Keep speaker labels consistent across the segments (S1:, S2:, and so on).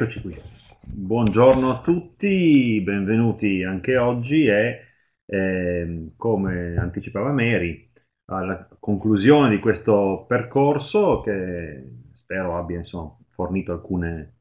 S1: Eccoci qui. Buongiorno a tutti, benvenuti anche oggi e eh, come anticipava Mary, alla conclusione di questo percorso che spero abbia insomma, fornito alcune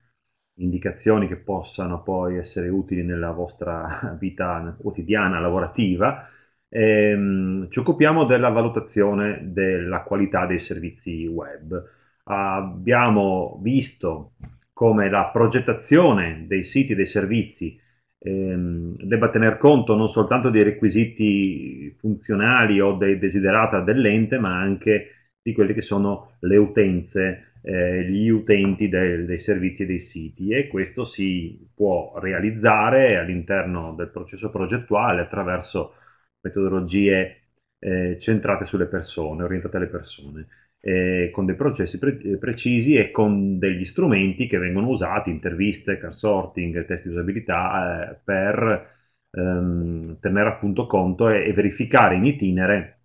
S1: indicazioni che possano poi essere utili nella vostra vita quotidiana, lavorativa, ehm, ci occupiamo della valutazione della qualità dei servizi web. Abbiamo visto come la progettazione dei siti e dei servizi ehm, debba tener conto non soltanto dei requisiti funzionali o dei desiderata dell'ente, ma anche di quelle che sono le utenze, eh, gli utenti del, dei servizi e dei siti e questo si può realizzare all'interno del processo progettuale attraverso metodologie eh, centrate sulle persone, orientate alle persone eh, con dei processi pre- eh, precisi e con degli strumenti che vengono usati, interviste, car sorting, test di usabilità, eh, per ehm, tenere appunto conto e, e verificare in itinere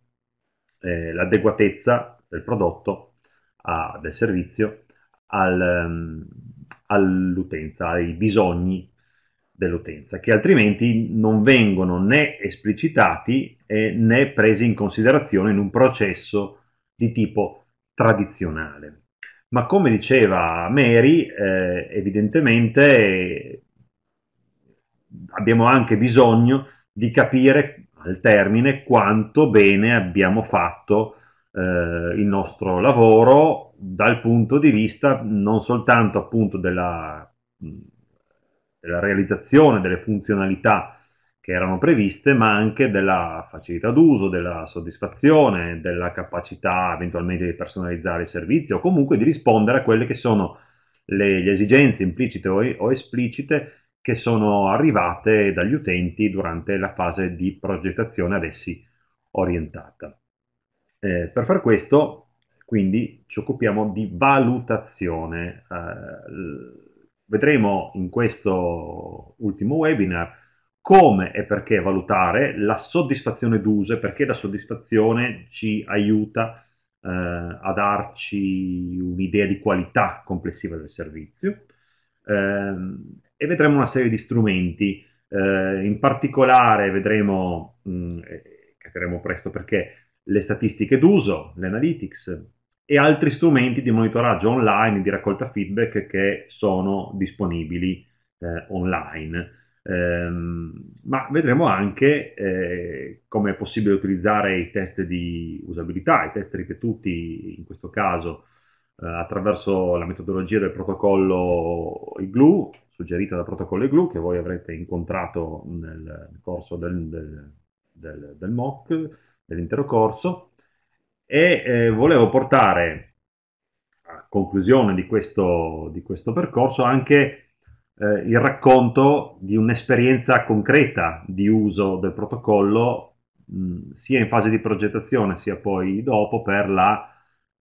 S1: eh, l'adeguatezza del prodotto, a, del servizio, al, ehm, all'utenza, ai bisogni dell'utenza, che altrimenti non vengono né esplicitati né presi in considerazione in un processo di tipo tradizionale. Ma come diceva Mary, eh, evidentemente abbiamo anche bisogno di capire al termine quanto bene abbiamo fatto eh, il nostro lavoro dal punto di vista non soltanto appunto della, della realizzazione delle funzionalità che erano previste, ma anche della facilità d'uso, della soddisfazione, della capacità eventualmente di personalizzare il servizio o comunque di rispondere a quelle che sono le, le esigenze implicite o, o esplicite che sono arrivate dagli utenti durante la fase di progettazione ad essi orientata. Eh, per far questo, quindi, ci occupiamo di valutazione. Eh, vedremo in questo ultimo webinar come e perché valutare la soddisfazione d'uso e perché la soddisfazione ci aiuta eh, a darci un'idea di qualità complessiva del servizio eh, e vedremo una serie di strumenti, eh, in particolare vedremo, mh, mm, capiremo presto perché, le statistiche d'uso, l'analytics e altri strumenti di monitoraggio online, di raccolta feedback che sono disponibili eh, online Ehm, ma vedremo anche eh, come è possibile utilizzare i test di usabilità, i test ripetuti in questo caso eh, attraverso la metodologia del protocollo IGLU, suggerita dal protocollo IGLU che voi avrete incontrato nel corso del, del, del, del MOOC, dell'intero corso. E eh, volevo portare a conclusione di questo, di questo percorso anche eh, il racconto di un'esperienza concreta di uso del protocollo mm, sia in fase di progettazione sia poi dopo per la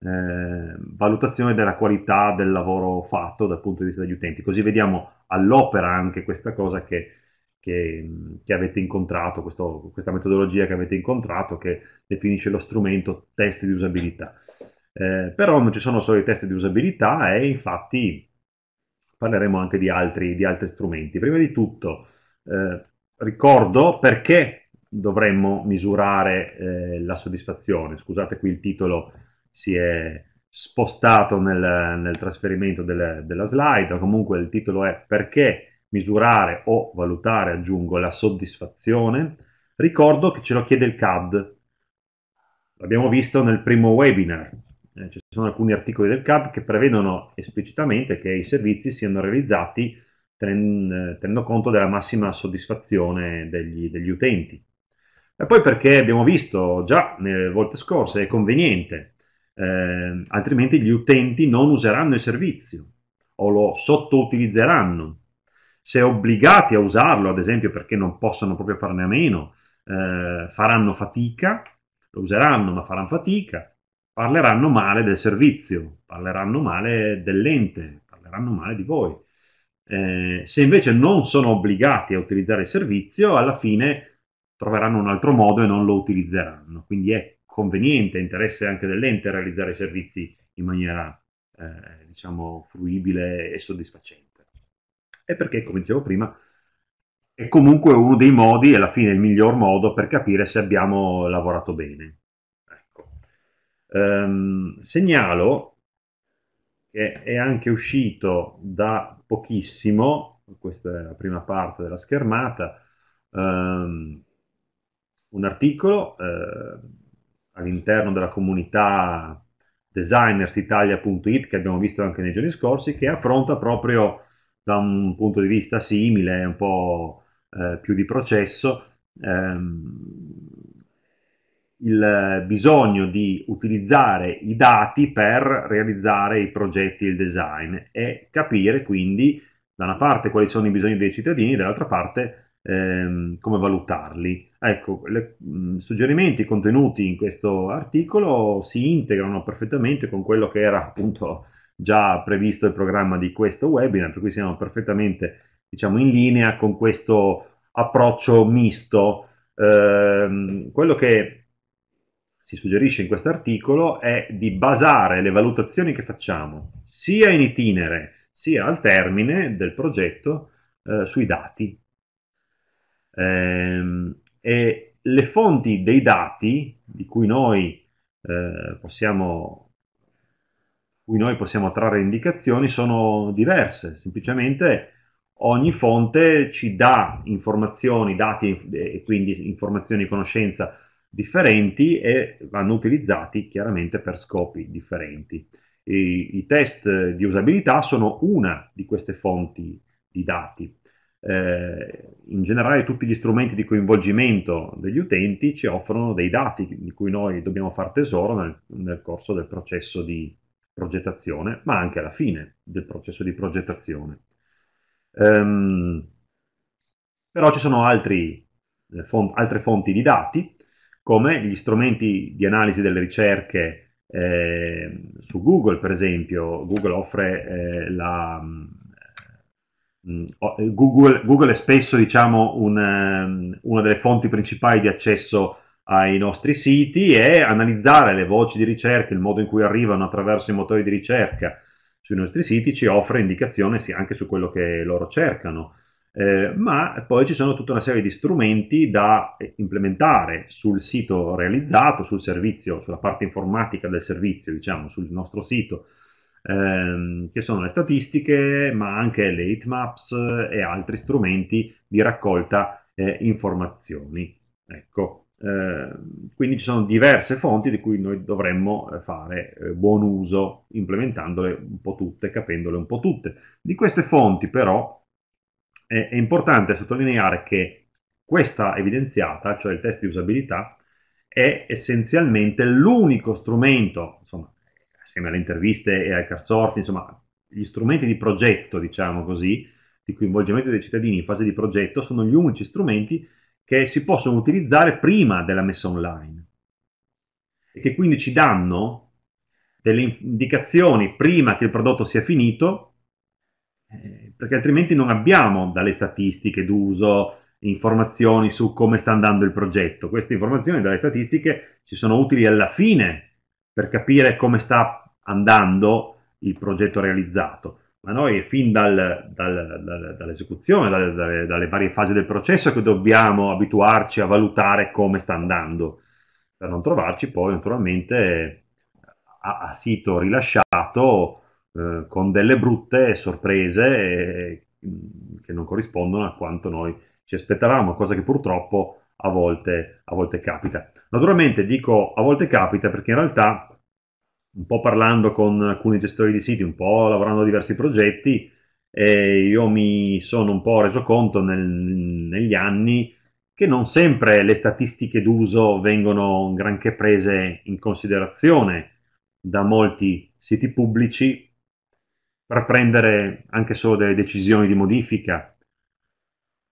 S1: eh, valutazione della qualità del lavoro fatto dal punto di vista degli utenti. Così vediamo all'opera anche questa cosa che, che, mm, che avete incontrato, questo, questa metodologia che avete incontrato che definisce lo strumento test di usabilità. Eh, però non ci sono solo i test di usabilità e infatti parleremo anche di altri, di altri strumenti. Prima di tutto, eh, ricordo perché dovremmo misurare eh, la soddisfazione. Scusate, qui il titolo si è spostato nel, nel trasferimento delle, della slide, comunque il titolo è perché misurare o valutare, aggiungo, la soddisfazione. Ricordo che ce lo chiede il CAD, l'abbiamo visto nel primo webinar, eh, ci sono alcuni articoli del CAP che prevedono esplicitamente che i servizi siano realizzati ten, eh, tenendo conto della massima soddisfazione degli, degli utenti. E poi perché abbiamo visto già nelle volte scorse è conveniente, eh, altrimenti gli utenti non useranno il servizio o lo sottoutilizzeranno. Se obbligati a usarlo, ad esempio perché non possono proprio farne a meno, eh, faranno fatica, lo useranno ma faranno fatica, parleranno male del servizio, parleranno male dell'ente, parleranno male di voi. Eh, se invece non sono obbligati a utilizzare il servizio, alla fine troveranno un altro modo e non lo utilizzeranno. Quindi è conveniente, interesse anche dell'ente realizzare i servizi in maniera eh, diciamo fruibile e soddisfacente. E perché, come dicevo prima, è comunque uno dei modi, e alla fine il miglior modo per capire se abbiamo lavorato bene. Um, segnalo che è anche uscito da pochissimo, questa è la prima parte della schermata, um, un articolo eh, all'interno della comunità designersitalia.it che abbiamo visto anche nei giorni scorsi che affronta proprio da un punto di vista simile, un po' eh, più di processo, ehm, il bisogno di utilizzare i dati per realizzare i progetti e il design e capire quindi da una parte quali sono i bisogni dei cittadini, dall'altra parte ehm, come valutarli. Ecco, i suggerimenti contenuti in questo articolo si integrano perfettamente con quello che era appunto già previsto il programma di questo webinar, per cui siamo perfettamente diciamo, in linea con questo approccio misto. Ehm, quello che si suggerisce in questo articolo è di basare le valutazioni che facciamo sia in itinere sia al termine del progetto eh, sui dati. Ehm, e le fonti dei dati di cui noi, eh, possiamo, cui noi possiamo trarre indicazioni sono diverse, semplicemente ogni fonte ci dà informazioni, dati e quindi informazioni di conoscenza differenti e vanno utilizzati chiaramente per scopi differenti. I, i test di usabilità sono una di queste fonti di dati. Eh, in generale tutti gli strumenti di coinvolgimento degli utenti ci offrono dei dati di cui noi dobbiamo far tesoro nel, nel corso del processo di progettazione, ma anche alla fine del processo di progettazione. Um, però ci sono altri, eh, font, altre fonti di dati come gli strumenti di analisi delle ricerche eh, su Google, per esempio, Google offre eh, la... Mm, eh, mm, Google, Google, è spesso diciamo, un, ehm, una delle fonti principali di accesso ai nostri siti e analizzare le voci di ricerca, il modo in cui arrivano attraverso i motori di ricerca sui nostri siti ci offre indicazioni anche su quello che loro cercano. Eh, ma poi ci sono tutta una serie di strumenti da eh, implementare sul sito realizzato, sul servizio, sulla parte informatica del servizio, diciamo, sul nostro sito, ehm, che sono le statistiche, ma anche le heatmaps e altri strumenti di raccolta eh, informazioni. Ecco, eh, quindi ci sono diverse fonti di cui noi dovremmo eh, fare buon uso, implementandole un po' tutte, capendole un po' tutte. Di queste fonti però è, è importante sottolineare che questa evidenziata, cioè il test di usabilità, è essenzialmente l'unico strumento, insomma, assieme alle interviste e ai carsorti, insomma, gli strumenti di progetto, diciamo così, di coinvolgimento dei cittadini in fase di progetto, sono gli unici strumenti che si possono utilizzare prima della messa online e che quindi ci danno delle indicazioni prima che il prodotto sia finito eh, perché altrimenti non abbiamo dalle statistiche d'uso informazioni su come sta andando il progetto. Queste informazioni dalle statistiche ci sono utili alla fine per capire come sta andando il progetto realizzato, ma noi fin dal, dal, dal, dall'esecuzione, dalle, dalle, varie fasi del processo che dobbiamo abituarci a valutare come sta andando, per non trovarci poi naturalmente a, a sito rilasciato eh, con delle brutte sorprese eh, che non corrispondono a quanto noi ci aspettavamo, cosa che purtroppo a volte, a volte capita. Naturalmente dico a volte capita perché in realtà un po' parlando con alcuni gestori di siti, un po' lavorando a diversi progetti, eh, io mi sono un po' reso conto nel, negli anni che non sempre le statistiche d'uso vengono granché prese in considerazione da molti siti pubblici per prendere anche solo delle decisioni di modifica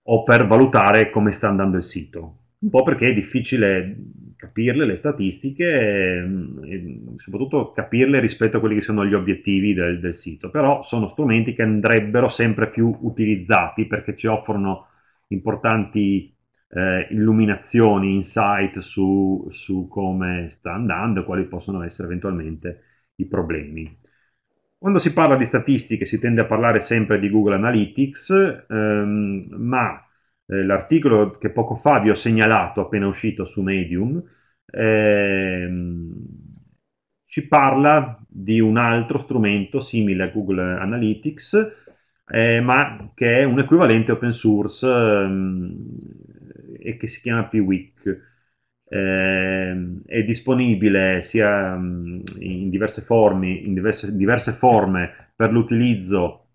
S1: o per valutare come sta andando il sito. Un po' perché è difficile capirle le statistiche e, ehm, e soprattutto capirle rispetto a quelli che sono gli obiettivi del, del, sito, però sono strumenti che andrebbero sempre più utilizzati perché ci offrono importanti eh, illuminazioni, insight su, su come sta andando e quali possono essere eventualmente i problemi. Quando si parla di statistiche si tende a parlare sempre di Google Analytics, ehm, ma eh, l'articolo che poco fa vi ho segnalato, appena uscito su Medium, ehm, ci parla di un altro strumento simile a Google Analytics, eh, ma che è un equivalente open source ehm, e che si chiama PWIC eh, è disponibile sia mm, in diverse, formi, in diverse, diverse forme per l'utilizzo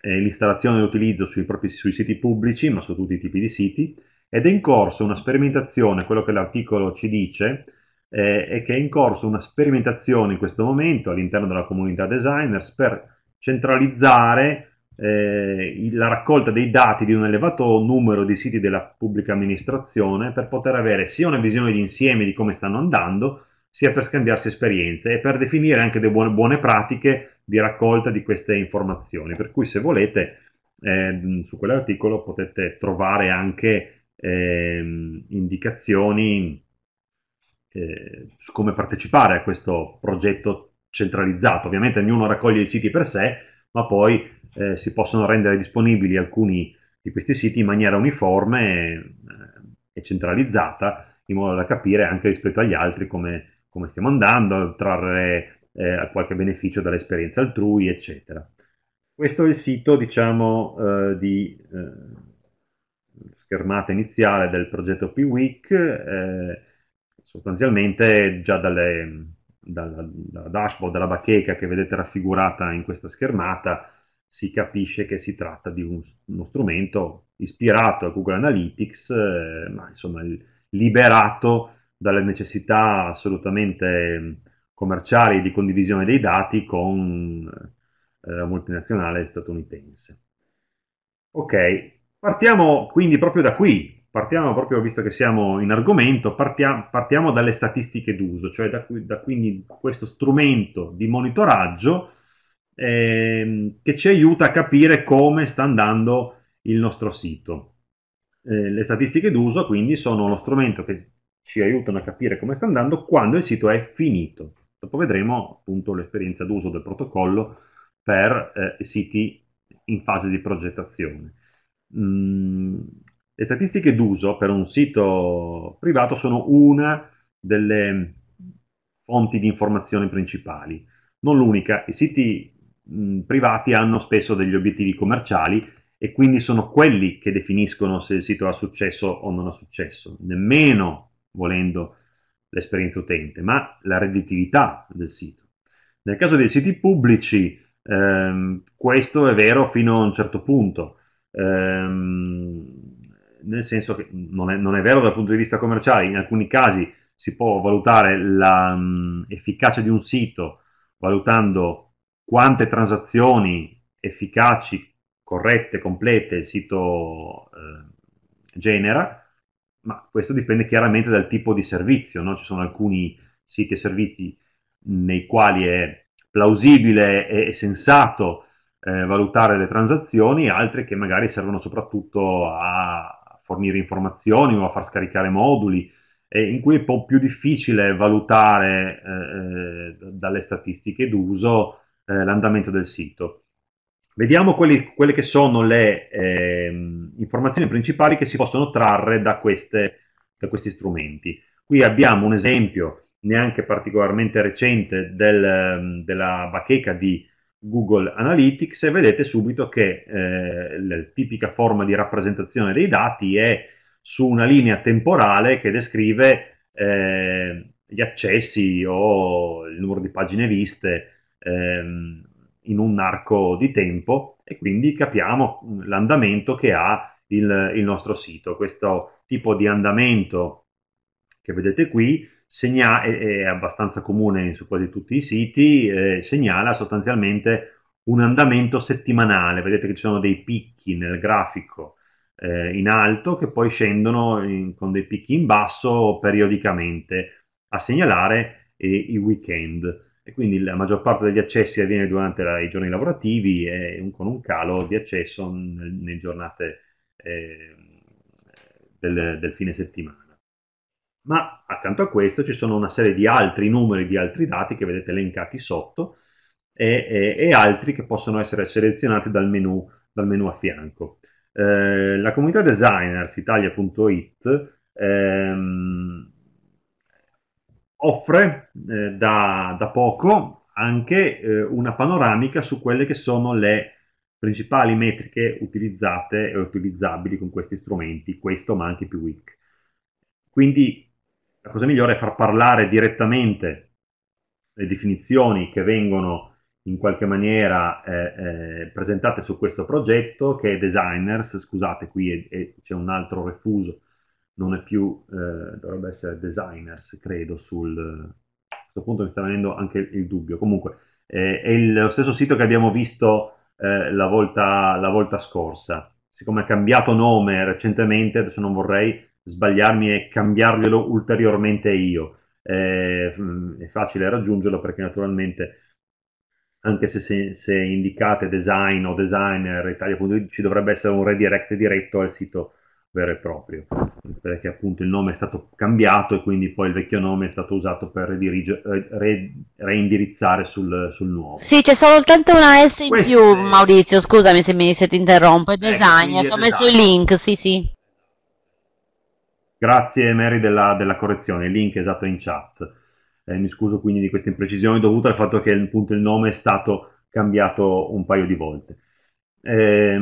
S1: e l'installazione e l'utilizzo sui, propri, sui siti pubblici, ma su tutti i tipi di siti, ed è in corso una sperimentazione, quello che l'articolo ci dice, eh, è che è in corso una sperimentazione in questo momento all'interno della comunità designers per centralizzare eh, la raccolta dei dati di un elevato numero di siti della pubblica amministrazione per poter avere sia una visione di insieme di come stanno andando, sia per scambiarsi esperienze e per definire anche delle buone, buone pratiche di raccolta di queste informazioni. Per cui se volete eh, su quell'articolo potete trovare anche ehm, eh, indicazioni su come partecipare a questo progetto centralizzato. Ovviamente ognuno raccoglie i siti per sé, ma poi eh, si possono rendere disponibili alcuni di questi siti in maniera uniforme e, eh, e centralizzata, in modo da capire anche rispetto agli altri come, come stiamo andando, trarre eh, qualche beneficio dall'esperienza altrui, eccetera. Questo è il sito, diciamo, eh, di eh, schermata iniziale del progetto P-Week, eh, sostanzialmente già dalle, dalla, dalla dashboard, dalla bacheca che vedete raffigurata in questa schermata, si capisce che si tratta di un, uno strumento ispirato a Google Analytics, eh, ma insomma liberato dalle necessità assolutamente commerciali di condivisione dei dati con eh, la eh, multinazionale statunitense. Ok, partiamo quindi proprio da qui, partiamo proprio, visto che siamo in argomento, partiamo, partiamo dalle statistiche d'uso, cioè da, da quindi questo strumento di monitoraggio eh, che ci aiuta a capire come sta andando il nostro sito. Eh, le statistiche d'uso quindi sono lo strumento che ci aiutano a capire come sta andando quando il sito è finito. Dopo vedremo appunto l'esperienza d'uso del protocollo per eh, siti in fase di progettazione. Mm, le statistiche d'uso per un sito privato sono una delle fonti di informazione principali, non l'unica. I siti mh, privati hanno spesso degli obiettivi commerciali e quindi sono quelli che definiscono se il sito ha successo o non ha successo, nemmeno volendo l'esperienza utente, ma la redditività del sito. Nel caso dei siti pubblici, ehm, questo è vero fino a un certo punto. Ehm, nel senso che non è, non è, vero dal punto di vista commerciale, in alcuni casi si può valutare l'efficacia di un sito valutando quante transazioni efficaci, corrette, complete il sito eh, genera, ma questo dipende chiaramente dal tipo di servizio, no? ci sono alcuni siti e servizi nei quali è plausibile e sensato eh, valutare le transazioni, altri che magari servono soprattutto a fornire informazioni o a far scaricare moduli, eh, in cui è un po' più difficile valutare eh, eh dalle statistiche d'uso eh, l'andamento del sito. Vediamo quelli, quelle che sono le ehm, informazioni principali che si possono trarre da, queste, da questi strumenti. Qui abbiamo un esempio neanche particolarmente recente del, ehm, della bacheca di Google Analytics e vedete subito che eh, la tipica forma di rappresentazione dei dati è su una linea temporale che descrive eh, gli accessi o il numero di pagine viste ehm, in un arco di tempo e quindi capiamo l'andamento che ha il, il nostro sito. Questo tipo di andamento che vedete qui segna- è, abbastanza comune su quasi tutti i siti, eh, segnala sostanzialmente un andamento settimanale, vedete che ci sono dei picchi nel grafico eh, in alto che poi scendono in, con dei picchi in basso periodicamente a segnalare eh, i weekend e quindi la maggior parte degli accessi avviene durante la, i giorni lavorativi e un, con un calo di accesso nelle giornate eh, del, del, fine settimana ma accanto a questo ci sono una serie di altri numeri, di altri dati che vedete elencati sotto e, e, e altri che possono essere selezionati dal menu, dal menu a fianco. Eh, la comunità designers italia.it ehm, offre eh, da, da, poco anche eh, una panoramica su quelle che sono le principali metriche utilizzate e utilizzabili con questi strumenti, questo ma anche più WIC. Quindi la cosa migliore è far parlare direttamente le definizioni che vengono in qualche maniera eh, eh, presentate su questo progetto che è designers, scusate qui è, è, c'è un altro refuso, non è più, eh, dovrebbe essere designers credo sul, a questo punto mi sta venendo anche il, il dubbio, comunque eh, è il, lo stesso sito che abbiamo visto eh, la volta, la, volta, scorsa, siccome ha cambiato nome recentemente, adesso non vorrei sbagliarmi e cambiarglielo ulteriormente io. Eh, mm, è facile raggiungerlo perché naturalmente anche se, se, se indicate design o designer italia.it ci dovrebbe essere un redirect diretto al sito vero e proprio perché appunto il nome è stato cambiato e quindi poi il vecchio nome è stato usato per re, reindirizzare sul, sul, nuovo sì c'è soltanto una S in Queste... più Maurizio scusami se mi siete ti interrompo è design ecco, ho messo il link sì sì Grazie Mary della, della correzione, il link esatto, è esatto in chat. Eh, mi scuso quindi di queste imprecisioni dovute al fatto che il, appunto, il nome è stato cambiato un paio di volte. Eh,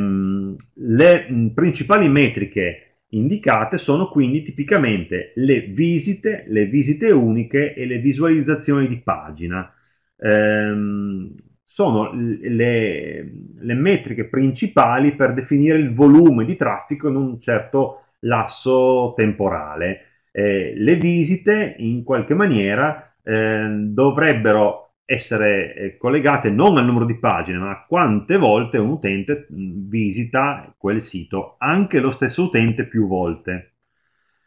S1: le mm, principali metriche indicate sono quindi tipicamente le visite, le visite uniche e le visualizzazioni di pagina. Eh, sono le, le metriche principali per definire il volume di traffico in un certo momento lasso temporale. Eh, le visite in qualche maniera eh, dovrebbero essere eh, collegate non al numero di pagine, ma a quante volte un utente mm, visita quel sito, anche lo stesso utente più volte.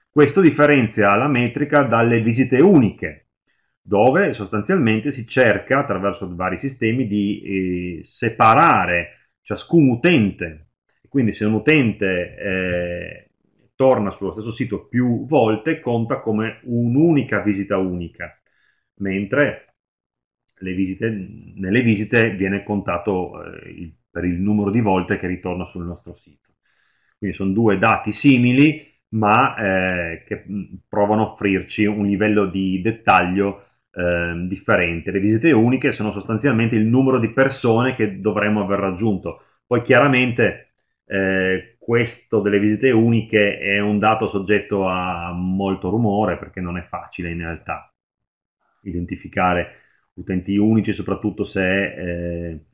S1: Questo differenzia la metrica dalle visite uniche, dove sostanzialmente si cerca attraverso vari sistemi di eh, separare ciascun utente. Quindi se un utente eh, torna sullo stesso sito più volte conta come un'unica visita unica, mentre visite, nelle visite viene contato eh, il, per il numero di volte che ritorna sul nostro sito. Quindi sono due dati simili, ma eh, che mm, provano a offrirci un livello di dettaglio eh, differente. Le visite uniche sono sostanzialmente il numero di persone che dovremmo aver raggiunto. Poi chiaramente eh, questo delle visite uniche è un dato soggetto a molto rumore perché non è facile in realtà identificare utenti unici, soprattutto se eh,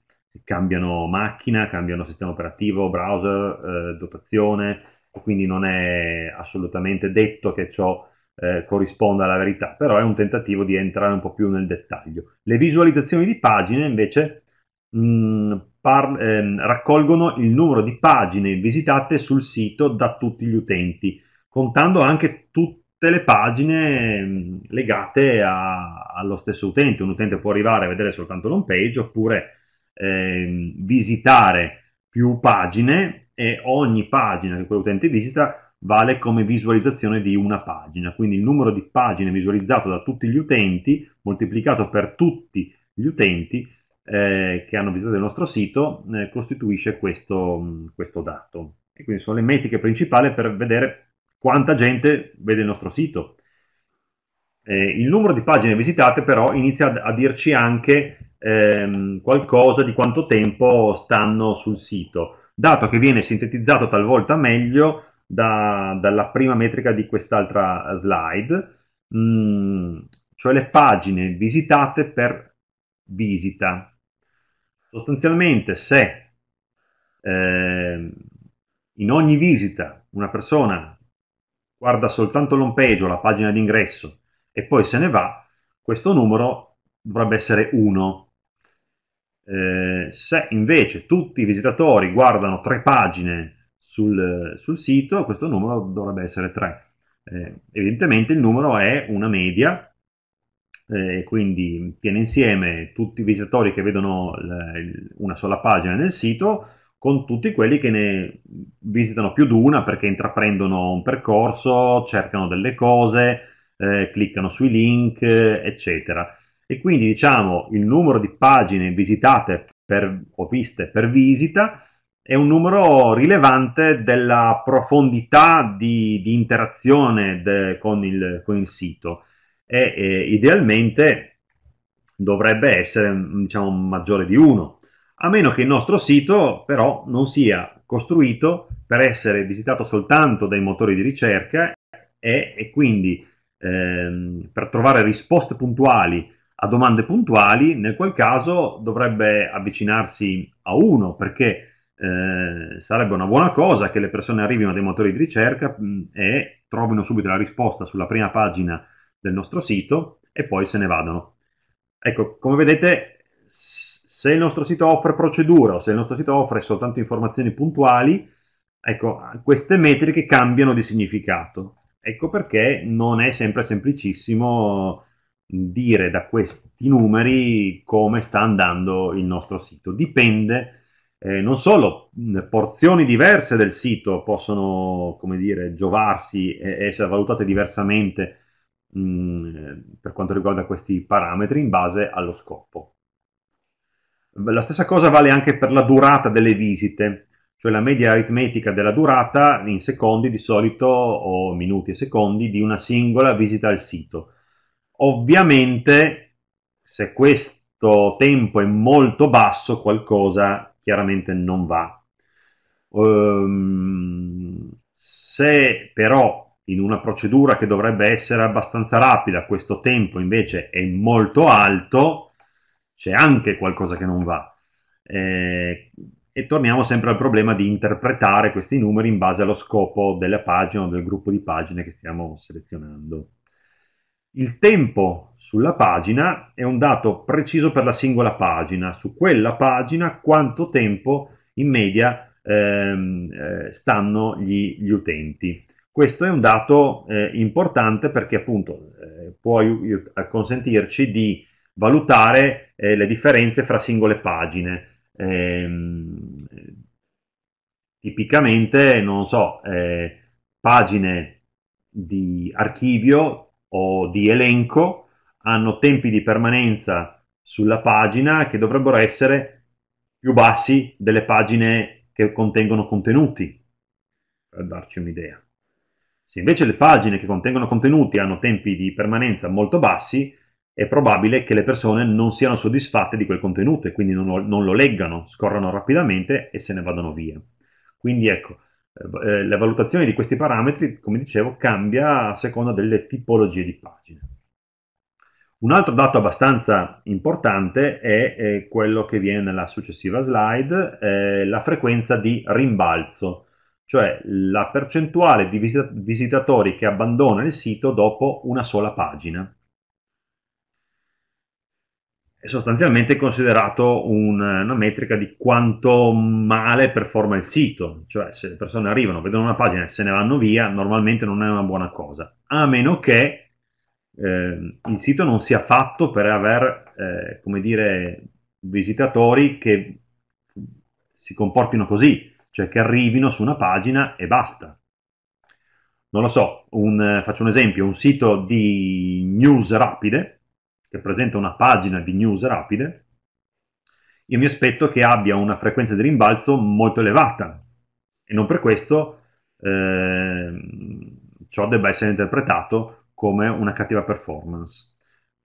S1: cambiano macchina, cambiano sistema operativo, browser, eh, dotazione, quindi non è assolutamente detto che ciò eh, corrisponda alla verità, però è un tentativo di entrare un po' più nel dettaglio. Le visualizzazioni di pagine invece mh, mm, par- ehm, raccolgono il numero di pagine visitate sul sito da tutti gli utenti, contando anche tutte le pagine ehm, legate a- allo stesso utente. Un utente può arrivare a vedere soltanto l'home page oppure ehm, visitare più pagine e ogni pagina che quell'utente visita vale come visualizzazione di una pagina, quindi il numero di pagine visualizzato da tutti gli utenti moltiplicato per tutti gli utenti eh, che hanno visitato il nostro sito eh, costituisce questo, mm, questo, dato. E quindi sono le metriche principali per vedere quanta gente vede il nostro sito. Eh, il numero di pagine visitate però inizia a, dirci anche ehm, qualcosa di quanto tempo stanno sul sito, dato che viene sintetizzato talvolta meglio da, dalla prima metrica di quest'altra slide, mh, mm, cioè le pagine visitate per visita. Sostanzialmente se eh, in ogni visita una persona guarda soltanto l'home page o la pagina d'ingresso e poi se ne va, questo numero dovrebbe essere 1. Eh, se invece tutti i visitatori guardano tre pagine sul, sul sito, questo numero dovrebbe essere 3. Eh, evidentemente il numero è una media eh, e quindi tiene insieme tutti i visitatori che vedono l- una sola pagina nel sito con tutti quelli che ne visitano più di una perché intraprendono un percorso, cercano delle cose, eh, cliccano sui link, eccetera. E quindi diciamo il numero di pagine visitate per, o viste per visita è un numero rilevante della profondità di, di interazione de, con, il, con il sito e, e idealmente dovrebbe essere diciamo, maggiore di 1, a meno che il nostro sito però non sia costruito per essere visitato soltanto dai motori di ricerca e, e quindi ehm, per trovare risposte puntuali a domande puntuali, nel qual caso dovrebbe avvicinarsi a 1 perché eh, sarebbe una buona cosa che le persone arrivino dai motori di ricerca mh, mm, e trovino subito la risposta sulla prima pagina del nostro sito e poi se ne vadano. Ecco, come vedete, se il nostro sito offre procedure o se il nostro sito offre soltanto informazioni puntuali, ecco, queste metriche cambiano di significato. Ecco perché non è sempre semplicissimo dire da questi numeri come sta andando il nostro sito. Dipende eh, non solo porzioni diverse del sito possono, come dire, giovarsi e essere valutate diversamente per quanto riguarda questi parametri in base allo scopo. La stessa cosa vale anche per la durata delle visite, cioè la media aritmetica della durata in secondi di solito o minuti e secondi di una singola visita al sito. Ovviamente se questo tempo è molto basso qualcosa chiaramente non va. Um, se però in una procedura che dovrebbe essere abbastanza rapida, questo tempo invece è molto alto, c'è anche qualcosa che non va. Eh, e torniamo sempre al problema di interpretare questi numeri in base allo scopo della pagina o del gruppo di pagine che stiamo selezionando. Il tempo sulla pagina è un dato preciso per la singola pagina, su quella pagina quanto tempo in media ehm, eh, stanno gli, gli utenti. Questo è un dato eh, importante perché appunto eh, può eh, consentirci di valutare eh, le differenze fra singole pagine. Ehm, tipicamente, non so, eh, pagine di archivio o di elenco hanno tempi di permanenza sulla pagina che dovrebbero essere più bassi delle pagine che contengono contenuti, per darci un'idea. Se invece le pagine che contengono contenuti hanno tempi di permanenza molto bassi, è probabile che le persone non siano soddisfatte di quel contenuto e quindi non lo, non lo leggano, scorrano rapidamente e se ne vadano via. Quindi ecco, eh, eh, la valutazione di questi parametri, come dicevo, cambia a seconda delle tipologie di pagine. Un altro dato abbastanza importante è eh, quello che viene nella successiva slide, eh, la frequenza di rimbalzo cioè la percentuale di visitatori che abbandona il sito dopo una sola pagina. È sostanzialmente considerato un, una metrica di quanto male performa il sito, cioè se le persone arrivano, vedono una pagina e se ne vanno via, normalmente non è una buona cosa, a meno che eh, il sito non sia fatto per avere, eh, come dire, visitatori che si comportino così, cioè che arrivino su una pagina e basta. Non lo so, un, eh, faccio un esempio, un sito di news rapide, che presenta una pagina di news rapide, io mi aspetto che abbia una frequenza di rimbalzo molto elevata e non per questo eh, ciò debba essere interpretato come una cattiva performance.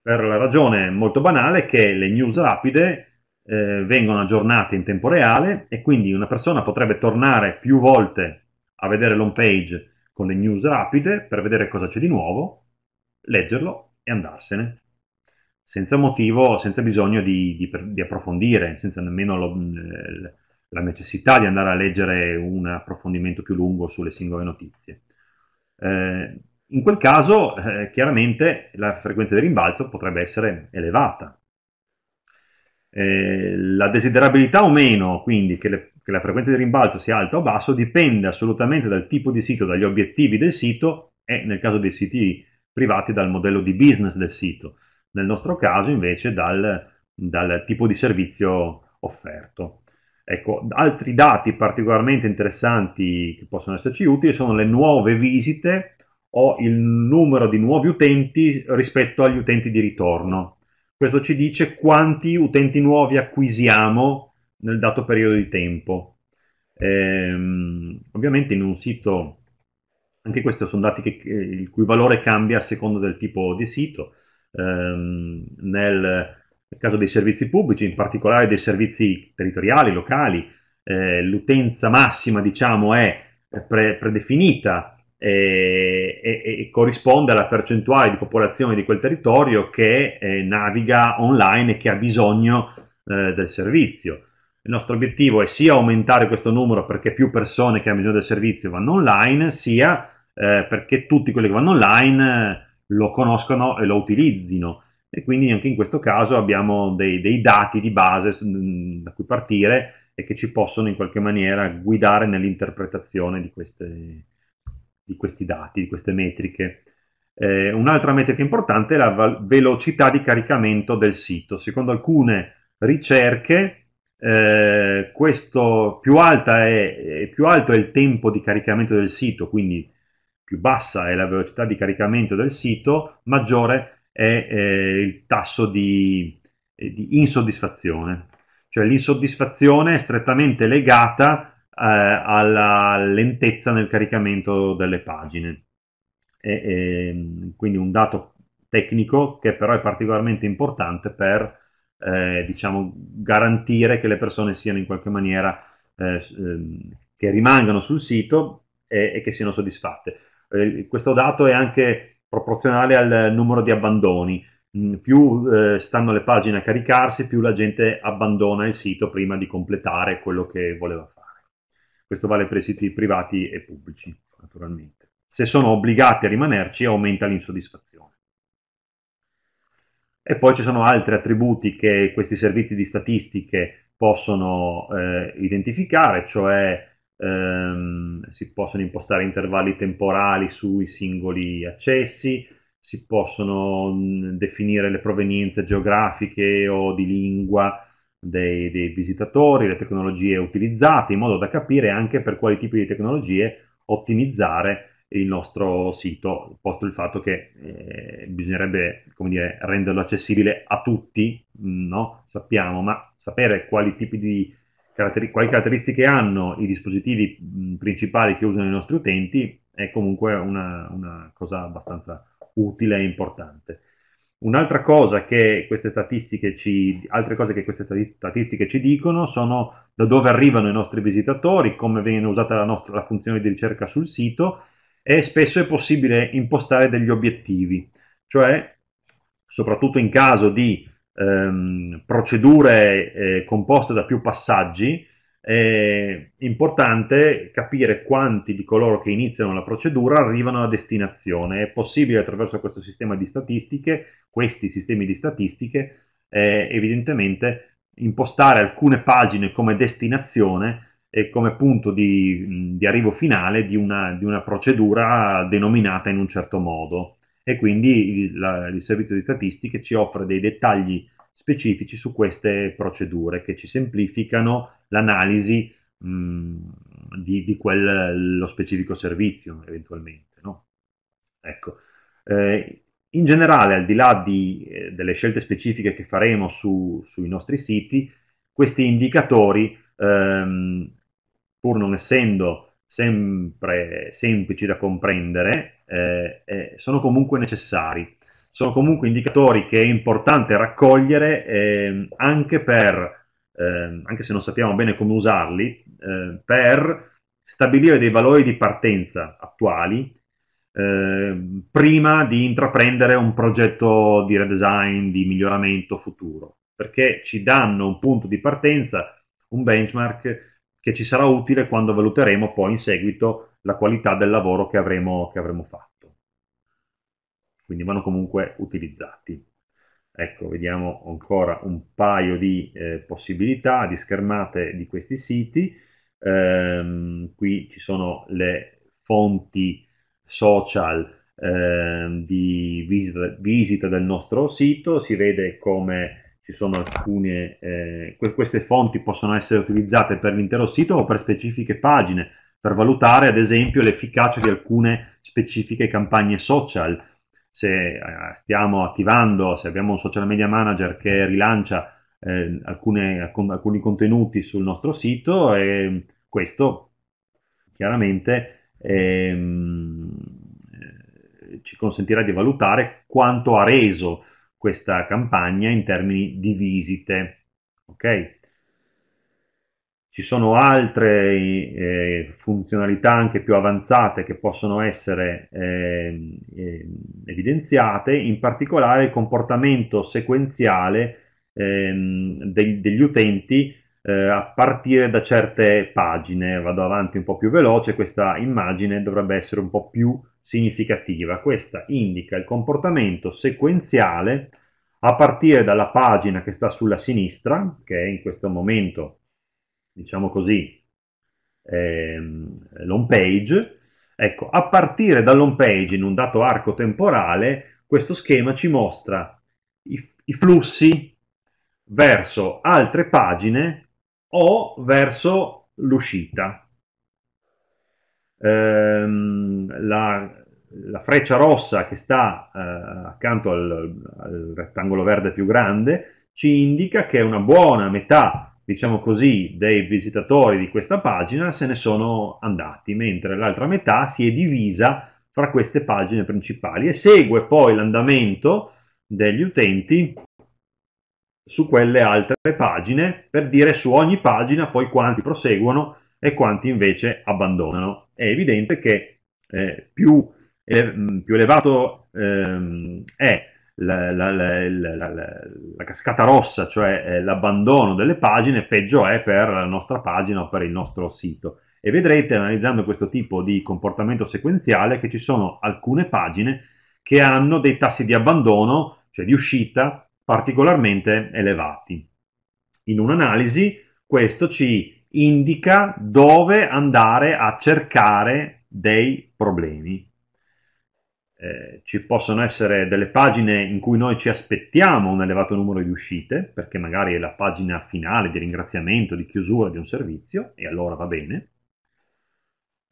S1: Per la ragione molto banale che le news rapide eh, vengono aggiornate in tempo reale e quindi una persona potrebbe tornare più volte a vedere l'home page con le news rapide per vedere cosa c'è di nuovo, leggerlo e andarsene, senza motivo, senza bisogno di, di, di approfondire, senza nemmeno lo, eh, la necessità di andare a leggere un approfondimento più lungo sulle singole notizie. Eh, in quel caso, eh, chiaramente, la frequenza di rimbalzo potrebbe essere elevata, eh, la desiderabilità o meno, quindi che, le, che la frequenza di rimbalzo sia alta o bassa, dipende assolutamente dal tipo di sito, dagli obiettivi del sito e nel caso dei siti privati dal modello di business del sito, nel nostro caso invece dal, dal tipo di servizio offerto. Ecco, altri dati particolarmente interessanti che possono esserci utili sono le nuove visite o il numero di nuovi utenti rispetto agli utenti di ritorno. Questo ci dice quanti utenti nuovi acquisiamo nel dato periodo di tempo. Ehm, ovviamente in un sito, anche questi sono dati che, il cui valore cambia a seconda del tipo di sito. Ehm, nel, nel caso dei servizi pubblici, in particolare dei servizi territoriali, locali, eh, l'utenza massima diciamo, è pre predefinita e, e, e, corrisponde alla percentuale di popolazione di quel territorio che eh, naviga online e che ha bisogno eh, del servizio. Il nostro obiettivo è sia aumentare questo numero perché più persone che hanno bisogno del servizio vanno online, sia eh, perché tutti quelli che vanno online eh, lo conoscono e lo utilizzino. E quindi anche in questo caso abbiamo dei, dei dati di base mm, da cui partire e che ci possono in qualche maniera guidare nell'interpretazione di queste, di questi dati, di queste metriche. Eh, un'altra metrica importante è la val- velocità di caricamento del sito. Secondo alcune ricerche, eh, questo, più, è, più alto è il tempo di caricamento del sito, quindi più bassa è la velocità di caricamento del sito, maggiore è eh, il tasso di, di insoddisfazione. Cioè l'insoddisfazione è strettamente legata eh, alla lentezza nel caricamento delle pagine. E, e, ehm, quindi un dato tecnico che però è particolarmente importante per eh, diciamo, garantire che le persone siano in qualche maniera eh, ehm, che rimangano sul sito e, e che siano soddisfatte. Eh, questo dato è anche proporzionale al numero di abbandoni. Mm, più eh, stanno le pagine a caricarsi, più la gente abbandona il sito prima di completare quello che voleva fare. Questo vale per i siti privati e pubblici, naturalmente. Se sono obbligati a rimanerci aumenta l'insoddisfazione. E poi ci sono altri attributi che questi servizi di statistiche possono eh, identificare, cioè ehm, si possono impostare intervalli temporali sui singoli accessi, si possono mh, definire le provenienze geografiche o di lingua, dei, dei visitatori, le tecnologie utilizzate, in modo da capire anche per quali tipi di tecnologie ottimizzare il nostro sito, posto il fatto che eh, bisognerebbe dire, renderlo accessibile a tutti, no? sappiamo, ma sapere quali tipi di caratteri- quali caratteristiche hanno i dispositivi mm, principali che usano i nostri utenti è comunque una, una cosa abbastanza utile e importante. Un'altra cosa che queste statistiche ci, altre cose che queste statistiche ci dicono sono da dove arrivano i nostri visitatori, come viene usata la, nostra, la funzione di ricerca sul sito e spesso è possibile impostare degli obiettivi, cioè soprattutto in caso di ehm, procedure eh, composte da più passaggi, è importante capire quanti di coloro che iniziano la procedura arrivano a destinazione. È possibile attraverso questo sistema di statistiche, questi sistemi di statistiche, eh, evidentemente impostare alcune pagine come destinazione e come punto di, di arrivo finale di una, di una, procedura denominata in un certo modo. E quindi il, la, il servizio di statistiche ci offre dei dettagli specifici su queste procedure che ci semplificano l'analisi mh, di, di quello specifico servizio eventualmente. No? Ecco. Eh, in generale, al di là di, eh, delle scelte specifiche che faremo su, sui nostri siti, questi indicatori, ehm, pur non essendo sempre semplici da comprendere, eh, eh, sono comunque necessari. Sono comunque indicatori che è importante raccogliere eh, anche per eh, anche se non sappiamo bene come usarli, eh, per stabilire dei valori di partenza attuali eh, prima di intraprendere un progetto di redesign, di miglioramento futuro, perché ci danno un punto di partenza, un benchmark che ci sarà utile quando valuteremo poi in seguito la qualità del lavoro che avremo, che avremo fatto. Quindi vanno comunque utilizzati. Ecco, vediamo ancora un paio di eh, possibilità di schermate di questi siti. Ehm, qui ci sono le fonti social eh, di visita, visita, del nostro sito, si vede come ci sono alcune, eh, que queste fonti possono essere utilizzate per l'intero sito o per specifiche pagine, per valutare ad esempio l'efficacia di alcune specifiche campagne social se eh, stiamo attivando, se abbiamo un social media manager che rilancia eh, alcune, alcuni contenuti sul nostro sito e questo chiaramente ehm, eh, ci consentirà di valutare quanto ha reso questa campagna in termini di visite. Okay? Ci sono altre eh, funzionalità anche più avanzate che possono essere eh, evidenziate, in particolare il comportamento sequenziale ehm, dei, degli utenti eh, a partire da certe pagine. Vado avanti un po' più veloce, questa immagine dovrebbe essere un po' più significativa. Questa indica il comportamento sequenziale a partire dalla pagina che sta sulla sinistra, che è in questo momento diciamo così, ehm, l'home page, ecco, a partire dall'home page in un dato arco temporale, questo schema ci mostra i, i flussi verso altre pagine o verso l'uscita. Ehm, la, la freccia rossa che sta eh, accanto al, al, rettangolo verde più grande ci indica che una buona metà diciamo così, dei visitatori di questa pagina se ne sono andati, mentre l'altra metà si è divisa fra queste pagine principali e segue poi l'andamento degli utenti su quelle altre pagine per dire su ogni pagina poi quanti proseguono e quanti invece abbandonano. È evidente che eh, più, eh, più, elevato eh, è la, la, la, la cascata rossa, cioè eh, l'abbandono delle pagine, peggio è per la nostra pagina o per il nostro sito. E vedrete analizzando questo tipo di comportamento sequenziale che ci sono alcune pagine che hanno dei tassi di abbandono, cioè di uscita, particolarmente elevati. In un'analisi questo ci indica dove andare a cercare dei problemi. Eh, ci possono essere delle pagine in cui noi ci aspettiamo un elevato numero di uscite, perché magari è la pagina finale di ringraziamento, di chiusura di un servizio, e allora va bene.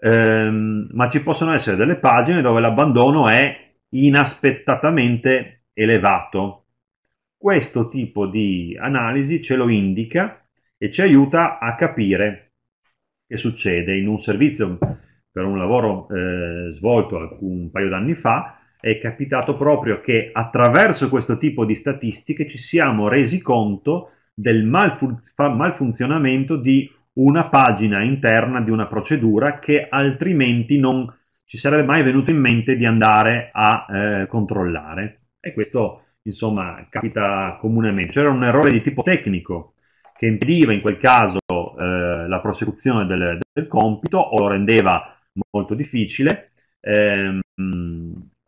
S1: Ehm, ma ci possono essere delle pagine dove l'abbandono è inaspettatamente elevato. Questo tipo di analisi ce lo indica e ci aiuta a capire che succede in un servizio per un lavoro eh, svolto un paio d'anni fa, è capitato proprio che attraverso questo tipo di statistiche ci siamo resi conto del malfunzionamento di una pagina interna di una procedura che altrimenti non ci sarebbe mai venuto in mente di andare a eh, controllare. E questo, insomma, capita comunemente. C'era un errore di tipo tecnico che impediva in quel caso eh, la prosecuzione del, del compito o lo rendeva molto difficile. Eh,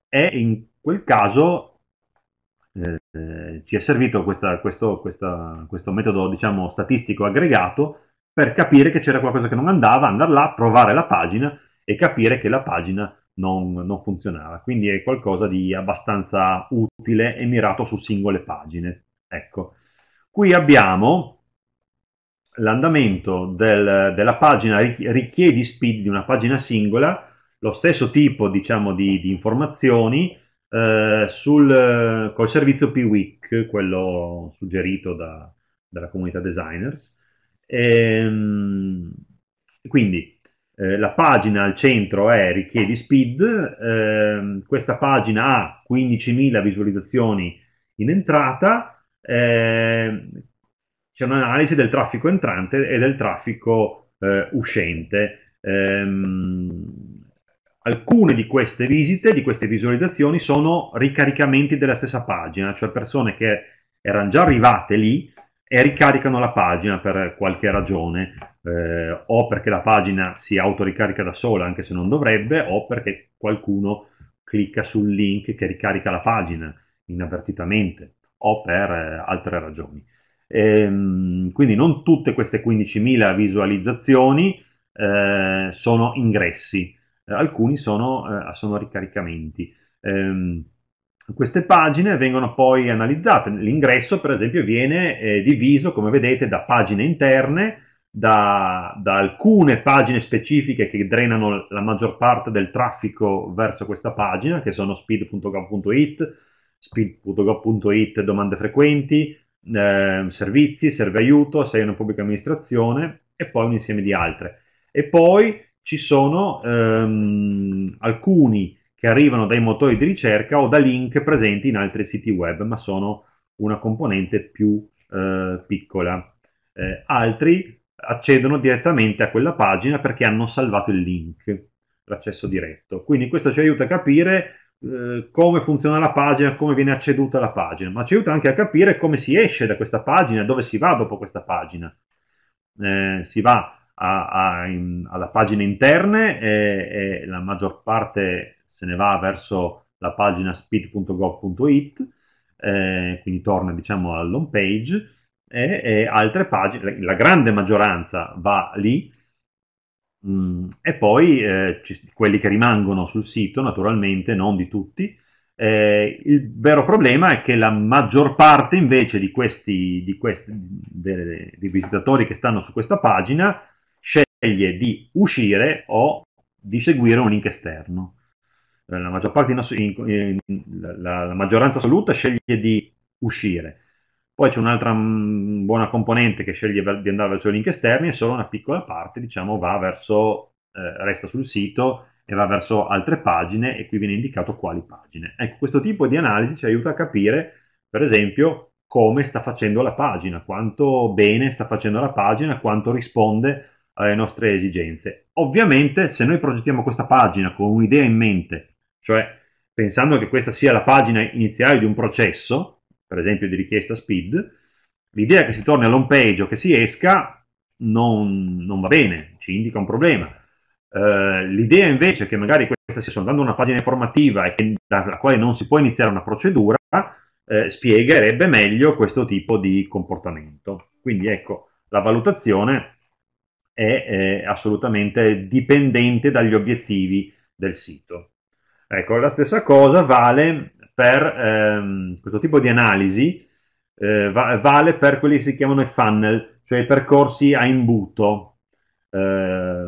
S1: e in quel caso eh, ci è servito questa, questo, questa, questo, metodo diciamo, statistico aggregato per capire che c'era qualcosa che non andava, andare là, provare la pagina e capire che la pagina non, non funzionava. Quindi è qualcosa di abbastanza utile e mirato su singole pagine. Ecco. Qui abbiamo l'andamento del, della pagina richiede speed di una pagina singola lo stesso tipo diciamo, di, di, informazioni eh, sul, col servizio PWIC, quello suggerito da, dalla comunità designers. E, ehm, quindi eh, la pagina al centro è richiedi speed, eh, questa pagina ha 15.000 visualizzazioni in entrata, ehm, c'è un'analisi del traffico entrante e del traffico eh, uscente. Ehm, alcune di queste visite, di queste visualizzazioni, sono ricaricamenti della stessa pagina, cioè persone che erano già arrivate lì e ricaricano la pagina per qualche ragione, eh, o perché la pagina si autoricarica da sola, anche se non dovrebbe, o perché qualcuno clicca sul link che ricarica la pagina inavvertitamente, o per eh, altre ragioni. Ehm, quindi non tutte queste 15.000 visualizzazioni eh, sono ingressi, eh, alcuni sono, eh, sono ricaricamenti. Ehm, queste pagine vengono poi analizzate, l'ingresso per esempio viene eh, diviso come vedete da pagine interne, da, da, alcune pagine specifiche che drenano la maggior parte del traffico verso questa pagina, che sono speed.gov.it, speed.gov.it domande frequenti, eh, servizi, serve aiuto, sei una pubblica amministrazione e poi un insieme di altre. E poi ci sono ehm, alcuni che arrivano dai motori di ricerca o da link presenti in altri siti web, ma sono una componente più eh, piccola. Eh, altri accedono direttamente a quella pagina perché hanno salvato il link, l'accesso diretto. Quindi questo ci aiuta a capire eh, come funziona la pagina, come viene acceduta la pagina, ma ci aiuta anche a capire come si esce da questa pagina, dove si va dopo questa pagina. Eh, si va a, a, in, alla pagina interna e, e, la maggior parte se ne va verso la pagina speed.gov.it, eh, quindi torna diciamo all'home page e, e altre pagine, la, la grande maggioranza va lì Mm, e poi eh, ci, quelli che rimangono sul sito, naturalmente, non di tutti. Eh, il vero problema è che la maggior parte invece di questi, di questi de, de visitatori che stanno su questa pagina sceglie di uscire o di seguire un link esterno. Eh, la, maggior in, in, in, la, la maggioranza assoluta sceglie di uscire poi c'è un'altra mh, mm, buona componente che sceglie di andare verso i link esterni e solo una piccola parte, diciamo, va verso, eh, resta sul sito e va verso altre pagine e qui viene indicato quali pagine. Ecco, questo tipo di analisi ci aiuta a capire, per esempio, come sta facendo la pagina, quanto bene sta facendo la pagina, quanto risponde alle nostre esigenze. Ovviamente, se noi progettiamo questa pagina con un'idea in mente, cioè pensando che questa sia la pagina iniziale di un processo, per esempio di richiesta SPID, l'idea che si torni all'home page o che si esca non, non va bene, ci indica un problema. Eh, l'idea invece che magari questa sia soltanto una pagina informativa e che, dalla quale non si può iniziare una procedura, eh, spiegherebbe meglio questo tipo di comportamento. Quindi ecco, la valutazione è, è assolutamente dipendente dagli obiettivi del sito. Ecco, la stessa cosa vale per ehm, questo tipo di analisi eh, va- vale per quelli che si chiamano i funnel, cioè i percorsi a imbuto. Eh,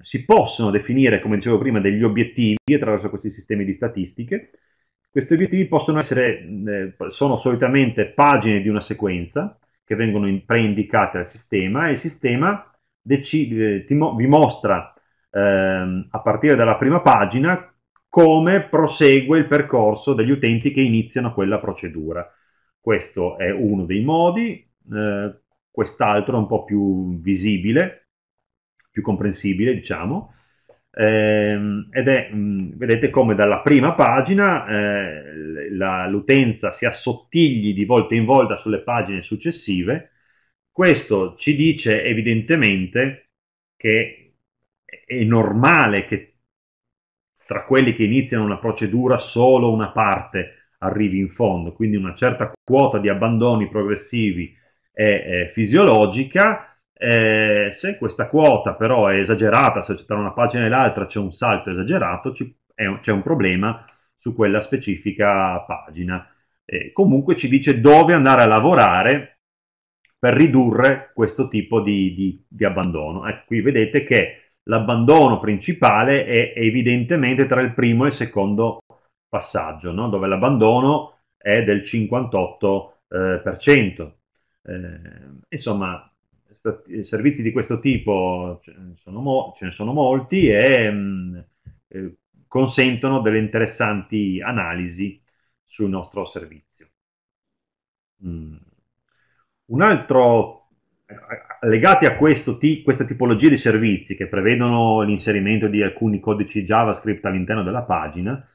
S1: si possono definire, come dicevo prima, degli obiettivi attraverso questi sistemi di statistiche. Questi obiettivi possono essere, eh, sono solitamente pagine di una sequenza che vengono in- preindicate al sistema e il sistema decide, mo- vi mostra ehm, a partire dalla prima pagina come prosegue il percorso degli utenti che iniziano quella procedura. Questo è uno dei modi, eh, quest'altro è un po' più visibile, più comprensibile, diciamo, ehm, ed è, mh, mm, vedete come dalla prima pagina eh, la, l'utenza si assottigli di volta in volta sulle pagine successive, questo ci dice evidentemente che è normale che tra quelli che iniziano una procedura solo una parte arrivi in fondo, quindi una certa quota di abbandoni progressivi è, è fisiologica. Eh, se questa quota però è esagerata, se tra una pagina e l'altra c'è un salto esagerato, ci, è, c'è un problema su quella specifica pagina. Eh, comunque ci dice dove andare a lavorare per ridurre questo tipo di, di, di abbandono. Ecco, qui vedete che l'abbandono principale è, evidentemente tra il primo e il secondo passaggio, no? dove l'abbandono è del 58%. Eh, Eh, insomma, stati, servizi di questo tipo ce ne sono, mo- ce ne sono molti e mh, mm, eh, consentono delle interessanti analisi sul nostro servizio. Mm. Un altro legati a ti, questa tipologia di servizi che prevedono l'inserimento di alcuni codici JavaScript all'interno della pagina,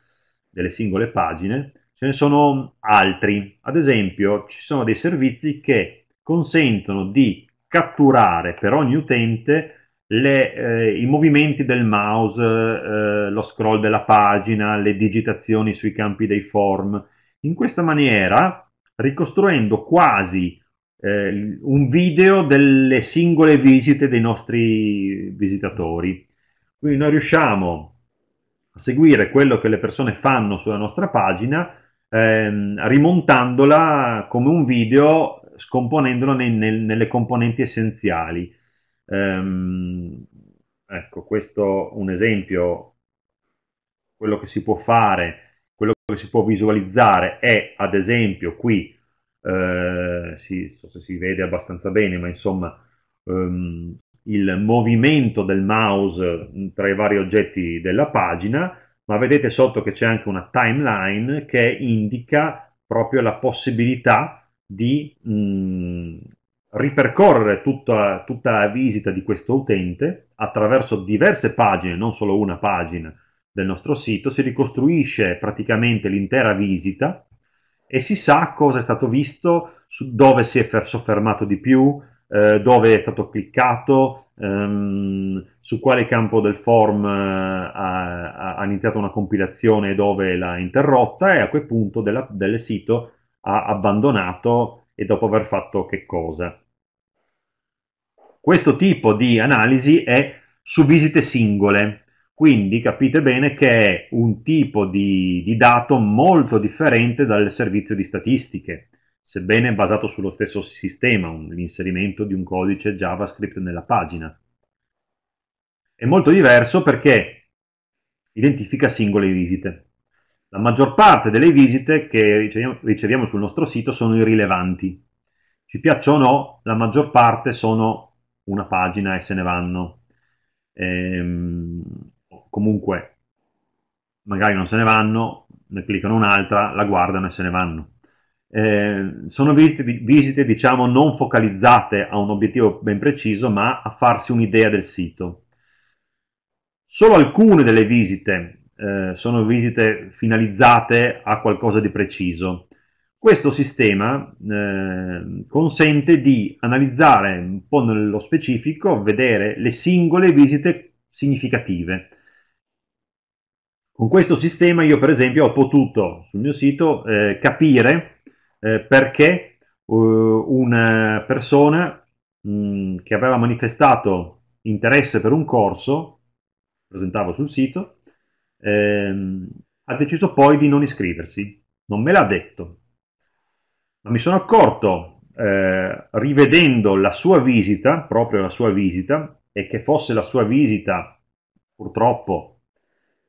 S1: delle singole pagine, ce ne sono altri. Ad esempio, ci sono dei servizi che consentono di catturare per ogni utente le, eh, i movimenti del mouse, eh, lo scroll della pagina, le digitazioni sui campi dei form. In questa maniera, ricostruendo quasi eh, un video delle singole visite dei nostri visitatori. Quindi noi riusciamo a seguire quello che le persone fanno sulla nostra pagina ehm, rimontandola come un video, scomponendola nei, nel, nelle componenti essenziali. Ehm, ecco, questo è un esempio, quello che si può fare, quello che si può visualizzare è ad esempio qui eh, so se si vede abbastanza bene, ma insomma ehm, il movimento del mouse mm, tra i vari oggetti della pagina, ma vedete sotto che c'è anche una timeline che indica proprio la possibilità di mh, mm, ripercorrere tutta, tutta, la visita di questo utente attraverso diverse pagine, non solo una pagina del nostro sito, si ricostruisce praticamente l'intera visita e si sa cosa è stato visto, dove si è soffermato di più, eh, dove è stato cliccato, ehm, su quale campo del form eh, ha, ha, iniziato una compilazione e dove l'ha interrotta e a quel punto della, del sito ha abbandonato e dopo aver fatto che cosa. Questo tipo di analisi è su visite singole, quindi capite bene che è un tipo di, di dato molto differente dal servizio di statistiche, sebbene basato sullo stesso sistema, un, l'inserimento di un codice JavaScript nella pagina. È molto diverso perché identifica singole visite. La maggior parte delle visite che riceviamo sul nostro sito sono irrilevanti. Ci piacciono o no, la maggior parte sono una pagina e se ne vanno. Ehm, comunque magari non se ne vanno, ne cliccano un'altra, la guardano e se ne vanno. Eh, sono visite, visite, diciamo, non focalizzate a un obiettivo ben preciso, ma a farsi un'idea del sito. Solo alcune delle visite eh, sono visite finalizzate a qualcosa di preciso. Questo sistema eh, consente di analizzare un po' nello specifico, vedere le singole visite significative con questo sistema io per esempio ho potuto sul mio sito eh, capire eh, perché eh, una persona mh, che aveva manifestato interesse per un corso, presentavo sul sito, ehm, ha deciso poi di non iscriversi. Non me l'ha detto, ma mi sono accorto eh, rivedendo la sua visita, proprio la sua visita, e che fosse la sua visita purtroppo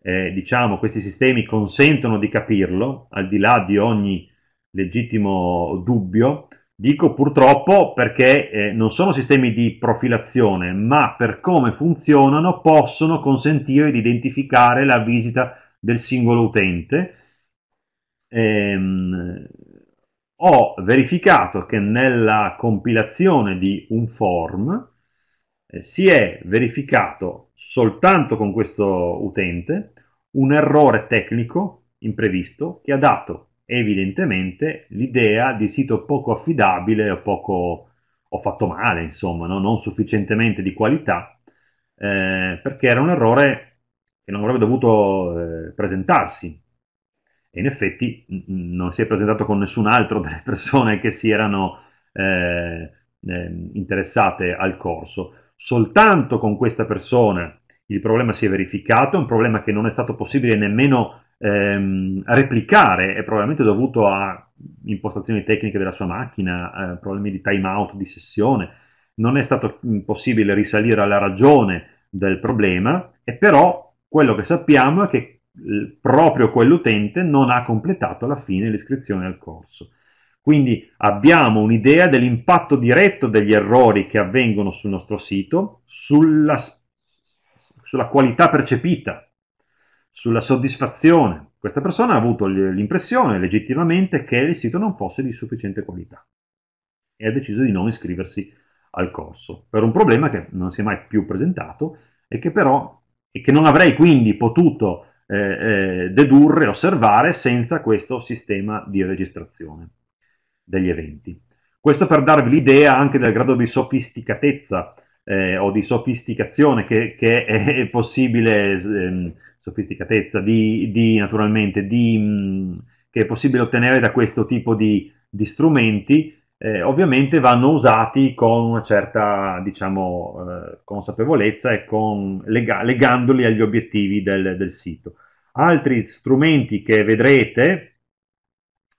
S1: eh, diciamo, questi sistemi consentono di capirlo, al di là di ogni legittimo dubbio, dico purtroppo perché eh, non sono sistemi di profilazione, ma per come funzionano possono consentire di identificare la visita del singolo utente. Ehm, ho verificato che nella compilazione di un form eh, si è verificato soltanto con questo utente un errore tecnico imprevisto che ha dato evidentemente l'idea di sito poco affidabile o poco ho fatto male, insomma, no? non sufficientemente di qualità, eh, perché era un errore che non avrebbe dovuto eh, presentarsi. E in effetti mh, non si è presentato con nessun altro delle persone che si erano eh, ehm, interessate al corso. Soltanto con questa persona il problema si è verificato, è un problema che non è stato possibile nemmeno ehm, replicare, è probabilmente dovuto a impostazioni tecniche della sua macchina, eh, problemi di time out, di sessione, non è stato mm, possibile risalire alla ragione del problema, e però quello che sappiamo è che proprio quell'utente non ha completato alla fine l'iscrizione al corso. Quindi abbiamo un'idea dell'impatto diretto degli errori che avvengono sul nostro sito, sulla sulla qualità percepita, sulla soddisfazione. Questa persona ha avuto l'impressione legittimamente che il sito non fosse di sufficiente qualità e ha deciso di non iscriversi al corso per un problema che non si è mai più presentato e che però e che non avrei quindi potuto eh, eh, dedurre, osservare senza questo sistema di registrazione degli eventi. Questo per darvi l'idea anche del grado di sofisticatezza eh, o di sofisticazione che, che è possibile, eh, sofisticatezza di, di naturalmente, di, mh, mm, che è possibile ottenere da questo tipo di, di strumenti, eh, ovviamente vanno usati con una certa, diciamo, eh, consapevolezza e con, lega, legandoli agli obiettivi del, del, sito. Altri strumenti che vedrete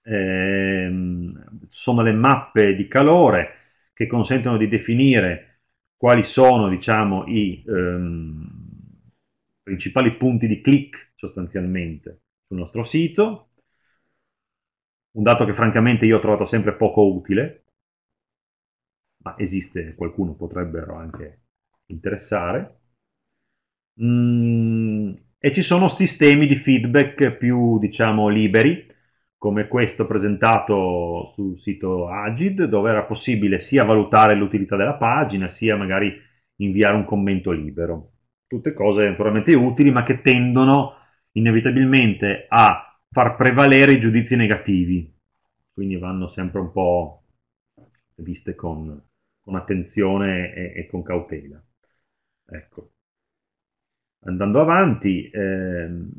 S1: ehm, sono le mappe di calore che consentono di definire quali sono diciamo, i ehm, principali punti di click sostanzialmente sul nostro sito, un dato che francamente io ho trovato sempre poco utile, ma esiste, qualcuno potrebbero anche interessare, mm, e ci sono sistemi di feedback più diciamo liberi, come questo presentato sul sito Agid, dove era possibile sia valutare l'utilità della pagina, sia magari inviare un commento libero. Tutte cose naturalmente utili, ma che tendono inevitabilmente a far prevalere i giudizi negativi, quindi vanno sempre un po' viste con, con attenzione e, e, con cautela. Ecco. Andando avanti, ehm,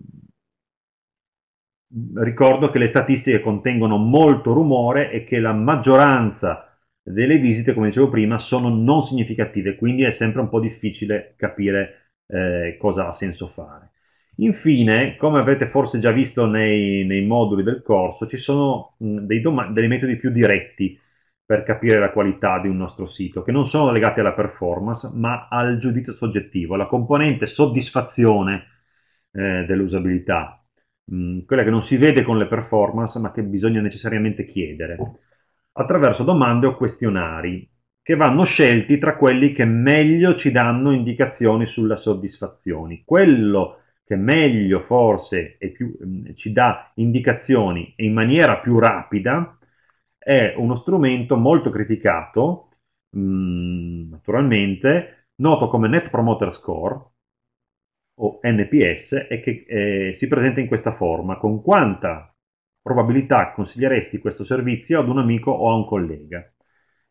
S1: ricordo che le statistiche contengono molto rumore e che la maggioranza delle visite, come dicevo prima, sono non significative, quindi è sempre un po' difficile capire eh, cosa ha senso fare. Infine, come avrete forse già visto nei, nei moduli del corso, ci sono mh, dei, doma- dei metodi più diretti per capire la qualità di un nostro sito, che non sono legati alla performance, ma al giudizio soggettivo, alla componente soddisfazione eh, dell'usabilità. Mm, quella che non si vede con le performance ma che bisogna necessariamente chiedere, attraverso domande o questionari che vanno scelti tra quelli che meglio ci danno indicazioni sulla soddisfazione. Quello che meglio forse più, mm, ci dà indicazioni in maniera più rapida è uno strumento molto criticato, mh, mm, naturalmente, noto come Net Promoter Score, o NPS e che eh, si presenta in questa forma. Con quanta probabilità consiglieresti questo servizio ad un amico o a un collega?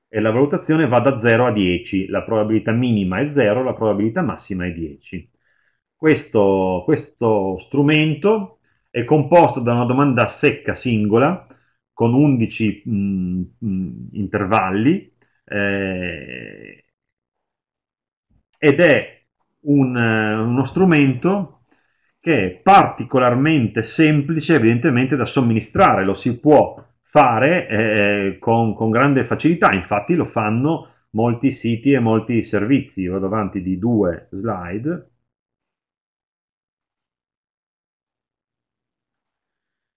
S1: E la valutazione va da 0 a 10, la probabilità minima è 0, la probabilità massima è 10. Questo, questo strumento è composto da una domanda secca singola con 11 mh, mh, intervalli eh, ed è un, eh, uno strumento che è particolarmente semplice evidentemente da somministrare, lo si può fare eh, con, con, grande facilità, infatti lo fanno molti siti e molti servizi. vado avanti di due slide.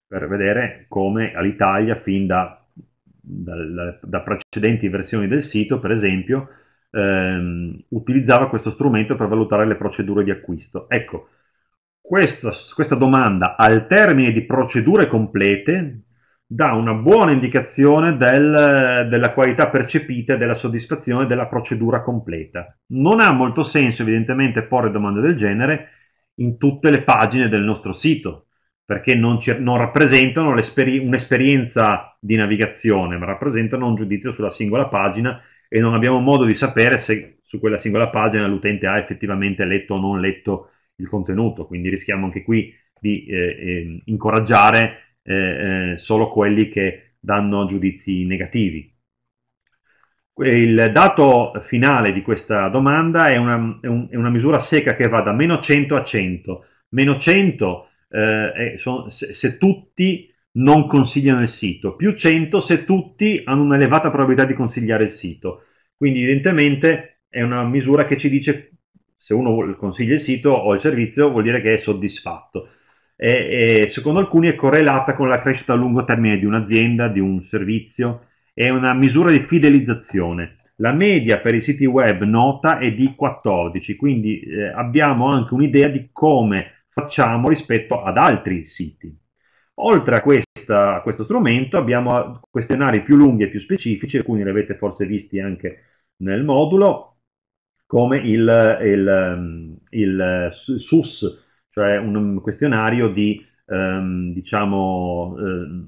S1: per vedere come all'Italia fin da, da, da precedenti versioni del sito, per esempio, ehm, utilizzava questo strumento per valutare le procedure di acquisto. Ecco, questa, questa domanda al termine di procedure complete dà una buona indicazione del, della qualità percepita e della soddisfazione della procedura completa. Non ha molto senso evidentemente porre domande del genere in tutte le pagine del nostro sito, perché non, ci, non rappresentano un'esperienza di navigazione, ma rappresentano un giudizio sulla singola pagina e non abbiamo modo di sapere se su quella singola pagina l'utente ha effettivamente letto o non letto il contenuto, quindi rischiamo anche qui di eh, eh incoraggiare eh, eh, solo quelli che danno giudizi negativi. Il dato finale di questa domanda è una, è un, è una misura secca che va da meno 100 a 100. Meno 100 eh, sono, se, se, tutti non consigliano il sito, più 100 se tutti hanno un'elevata probabilità di consigliare il sito. Quindi evidentemente è una misura che ci dice se uno consiglia il sito o il servizio vuol dire che è soddisfatto. E, e secondo alcuni è correlata con la crescita a lungo termine di un'azienda, di un servizio, è una misura di fidelizzazione. La media per i siti web nota è di 14, quindi eh, abbiamo anche un'idea di come facciamo rispetto ad altri siti. Oltre a, questa, a, questo strumento abbiamo questionari più lunghi e più specifici, alcuni li avete forse visti anche nel modulo, come il, il, ehm, il SUS, eh, cioè un questionario di ehm, diciamo, eh,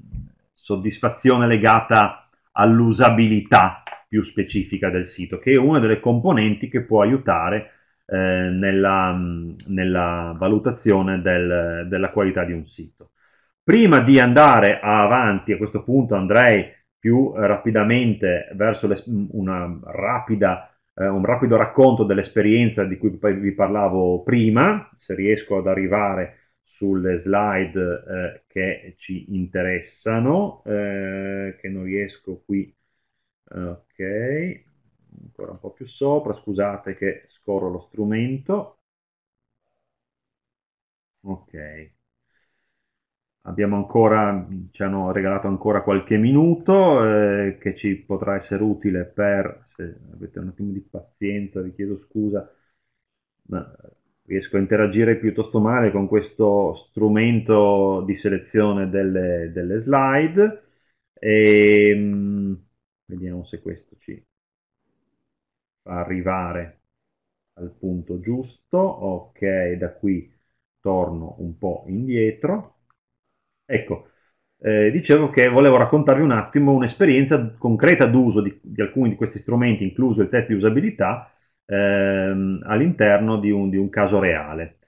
S1: soddisfazione legata all'usabilità più specifica del sito, che è una delle componenti che può aiutare eh, nella, nella, valutazione del, della qualità di un sito. Prima di andare avanti, a questo punto andrei più eh, rapidamente verso le, rapida, eh, un rapido racconto dell'esperienza di cui vi parlavo prima, se riesco ad arrivare sulle slide eh, che ci interessano, eh, che non riesco qui, ok, ancora un po' più sopra, scusate che scorro lo strumento, ok, abbiamo ancora, ci hanno regalato ancora qualche minuto eh, che ci potrà essere utile per, se avete un attimo di pazienza, vi chiedo scusa, ma riesco a interagire piuttosto male con questo strumento di selezione delle, delle slide. E, ehm, vediamo se questo ci fa arrivare al punto giusto. Ok, da qui torno un po' indietro Ecco, eh, dicevo che volevo raccontarvi un attimo un'esperienza concreta d'uso di, di alcuni di questi strumenti, incluso il test di usabilità, ehm, all'interno di un, di un, caso reale.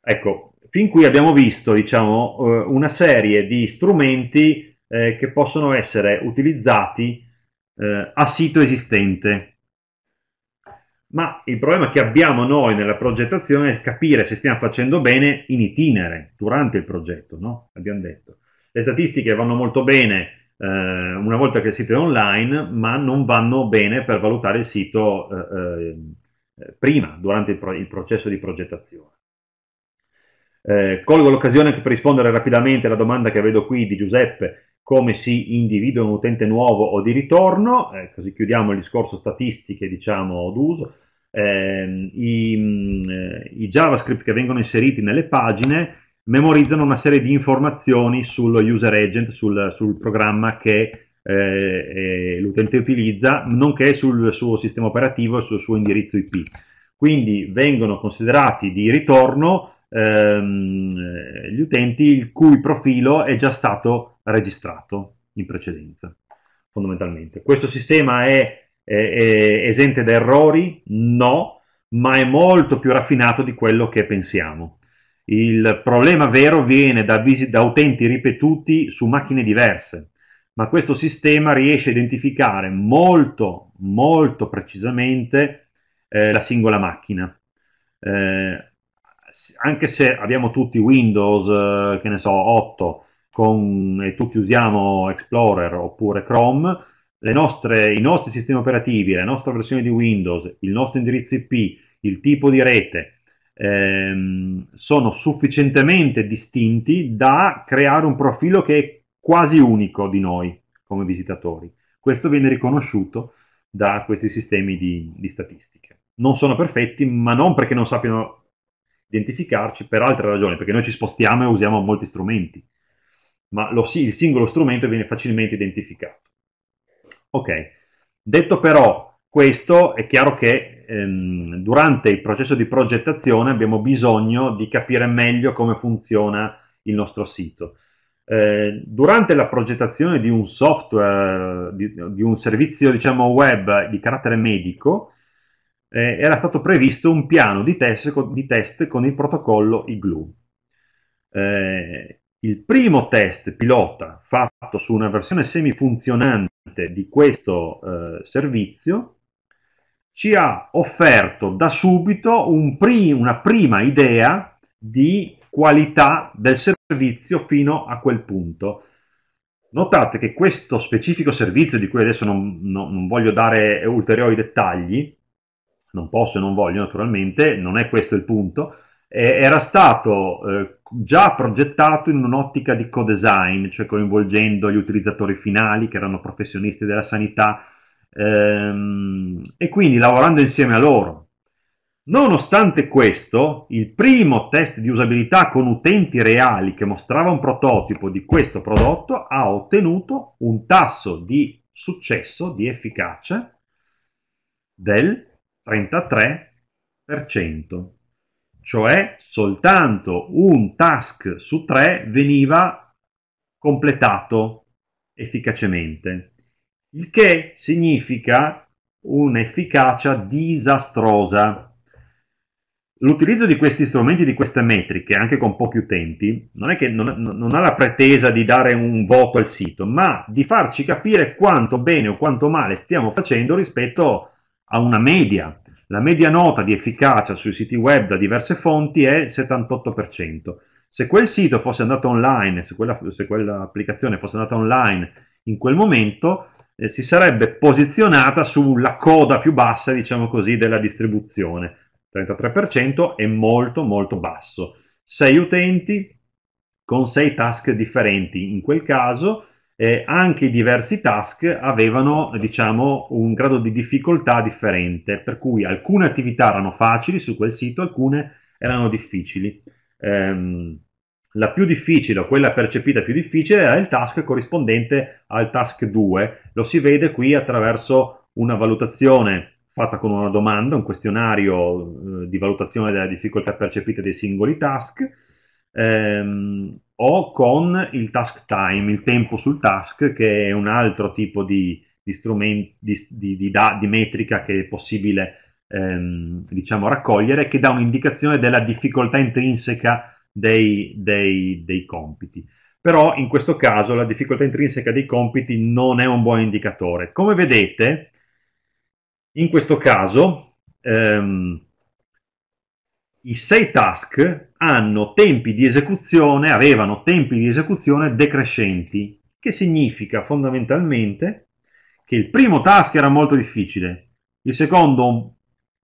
S1: Ecco, fin qui abbiamo visto diciamo, eh, una serie di strumenti eh, che possono essere utilizzati eh, a sito esistente ma il problema che abbiamo noi nella progettazione è capire se stiamo facendo bene in itinere, durante il progetto, no? Abbiamo detto. Le statistiche vanno molto bene eh, una volta che il sito è online, ma non vanno bene per valutare il sito eh, eh, prima, durante il, pro il, processo di progettazione. Eh, colgo l'occasione per rispondere rapidamente alla domanda che vedo qui di Giuseppe come si individua un utente nuovo o di ritorno, eh, così chiudiamo il discorso statistiche diciamo d'uso, ehm, eh, i, i, JavaScript che vengono inseriti nelle pagine memorizzano una serie di informazioni sullo user agent, sul, sul programma che eh, eh, l'utente utilizza, nonché sul suo sistema operativo e sul suo indirizzo IP. Quindi vengono considerati di ritorno ehm, gli utenti il cui profilo è già stato registrato in precedenza, fondamentalmente. Questo sistema è, è, è esente da errori? No, ma è molto più raffinato di quello che pensiamo. Il problema vero viene da, visi, da utenti ripetuti su macchine diverse, ma questo sistema riesce a identificare molto, molto precisamente eh, la singola macchina. Eh, anche se abbiamo tutti Windows, eh, che ne so, 8, con, e tutti usiamo Explorer oppure Chrome, nostre, i nostri sistemi operativi, la nostra versione di Windows, il nostro indirizzo IP, il tipo di rete ehm, sono sufficientemente distinti da creare un profilo che è quasi unico di noi come visitatori. Questo viene riconosciuto da questi sistemi di, di statistiche. Non sono perfetti, ma non perché non sappiano identificarci, per altre ragioni, perché noi ci spostiamo e usiamo molti strumenti ma lo, il singolo strumento viene facilmente identificato. Ok, detto però questo, è chiaro che ehm, durante il processo di progettazione abbiamo bisogno di capire meglio come funziona il nostro sito. Eh, durante la progettazione di un software, di, di un servizio diciamo, web di carattere medico, eh, era stato previsto un piano di test, di test con il protocollo IGLU. Eh, il primo test pilota fatto su una versione semifunzionante di questo eh, servizio ci ha offerto da subito un pri- una prima idea di qualità del servizio fino a quel punto. Notate che questo specifico servizio, di cui adesso non, non, non voglio dare ulteriori dettagli, non posso e non voglio naturalmente, non è questo il punto, eh, era stato eh, già progettato in un'ottica di co-design, cioè coinvolgendo gli utilizzatori finali che erano professionisti della sanità ehm, e quindi lavorando insieme a loro. Nonostante questo, il primo test di usabilità con utenti reali che mostrava un prototipo di questo prodotto ha ottenuto un tasso di successo, di efficacia del 33% cioè soltanto un task su tre veniva completato efficacemente, il che significa un'efficacia disastrosa. L'utilizzo di questi strumenti, di queste metriche, anche con pochi utenti, non è che non, non, ha la pretesa di dare un voto al sito, ma di farci capire quanto bene o quanto male stiamo facendo rispetto a una media. La media nota di efficacia sui siti web da diverse fonti è il 78%. Se quel sito fosse andato online, se quella, se quell'applicazione fosse andata online in quel momento, eh, si sarebbe posizionata sulla coda più bassa, diciamo così, della distribuzione. 33% è molto molto basso. 6 utenti con 6 task differenti in quel caso, eh, anche i diversi task avevano diciamo, un grado di difficoltà differente, per cui alcune attività erano facili su quel sito, alcune erano difficili. Eh, la più difficile o quella percepita più difficile era il task corrispondente al task 2, lo si vede qui attraverso una valutazione fatta con una domanda, un questionario eh, di valutazione della difficoltà percepita dei singoli task. Ehm, o con il task time, il tempo sul task, che è un altro tipo di, di, di, di, di, da, di metrica che è possibile ehm, diciamo, raccogliere, che dà un'indicazione della difficoltà intrinseca dei, dei, dei compiti. Però in questo caso la difficoltà intrinseca dei compiti non è un buon indicatore. Come vedete, in questo caso... Ehm, i sei task hanno tempi di esecuzione, avevano tempi di esecuzione decrescenti, che significa fondamentalmente che il primo task era molto difficile, il secondo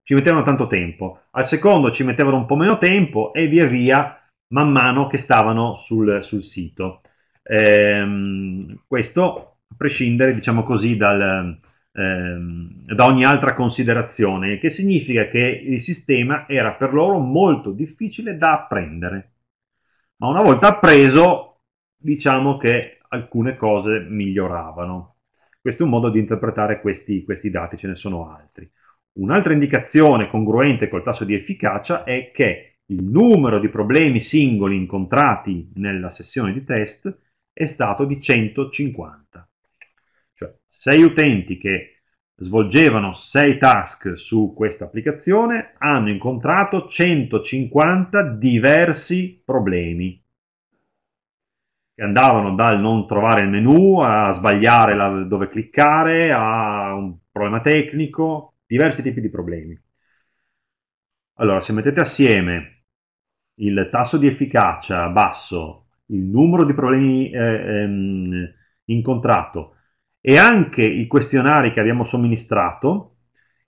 S1: ci mettevano tanto tempo, al secondo ci mettevano un po' meno tempo e via via man mano che stavano sul, sul sito. Ehm, questo a prescindere, diciamo così, dal, Ehm, da ogni altra considerazione, che significa che il sistema era per loro molto difficile da apprendere. Ma una volta appreso, diciamo che alcune cose miglioravano. Questo è un modo di interpretare questi, questi dati, ce ne sono altri. Un'altra indicazione congruente col tasso di efficacia è che il numero di problemi singoli incontrati nella sessione di test è stato di 150 sei utenti che svolgevano sei task su questa applicazione hanno incontrato 150 diversi problemi che andavano dal non trovare il menu a sbagliare la, dove cliccare a un problema tecnico, diversi tipi di problemi. Allora, se mettete assieme il tasso di efficacia basso, il numero di problemi eh, ehm, incontrato e anche i questionari che abbiamo somministrato,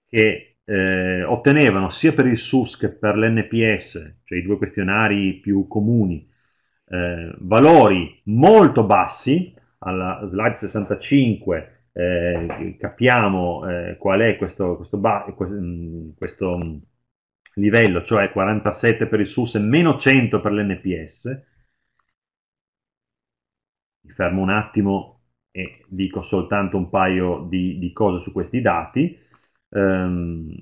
S1: che eh, ottenevano sia per il SUS che per l'NPS, cioè i due questionari più comuni, eh, valori molto bassi, alla slide 65 eh, capiamo eh, qual è questo, questo, mm, questo, livello, cioè 47 per il SUS e meno 100 per l'NPS. Mi fermo un attimo e dico soltanto un paio di, di cose su questi dati. Um,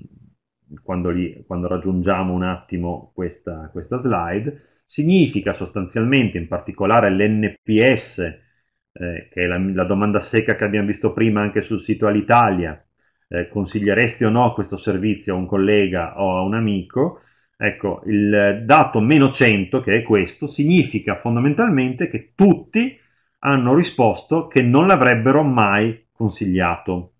S1: quando, li, quando, raggiungiamo un attimo questa, questa, slide, significa sostanzialmente, in particolare l'NPS, eh, che è la, la, domanda secca che abbiamo visto prima anche sul sito Alitalia, eh, consiglieresti o no questo servizio a un collega o a un amico? Ecco, il dato meno 100, che è questo, significa fondamentalmente che tutti hanno risposto che non l'avrebbero mai consigliato.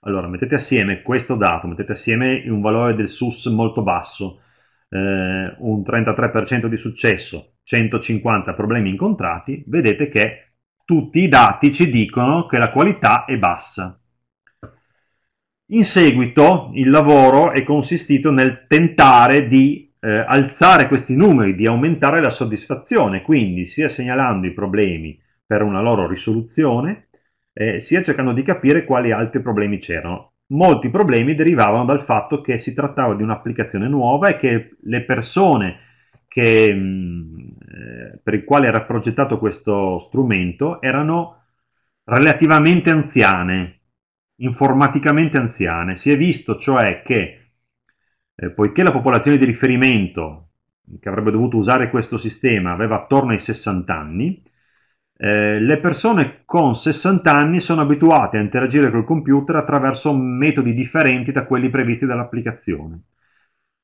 S1: Allora, mettete assieme questo dato, mettete assieme un valore del SUS molto basso, eh, un 33% di successo, 150 problemi incontrati, vedete che tutti i dati ci dicono che la qualità è bassa. In seguito il lavoro è consistito nel tentare di eh, alzare questi numeri, di aumentare la soddisfazione, quindi sia segnalando i problemi per una loro risoluzione, eh, sia cercando di capire quali altri problemi c'erano. Molti problemi derivavano dal fatto che si trattava di un'applicazione nuova e che le persone che, mh, mm, eh, per il quale era progettato questo strumento erano relativamente anziane, informaticamente anziane. Si è visto cioè che eh, poiché la popolazione di riferimento che avrebbe dovuto usare questo sistema aveva attorno ai 60 anni, eh, le persone con 60 anni sono abituate a interagire col computer attraverso metodi differenti da quelli previsti dall'applicazione.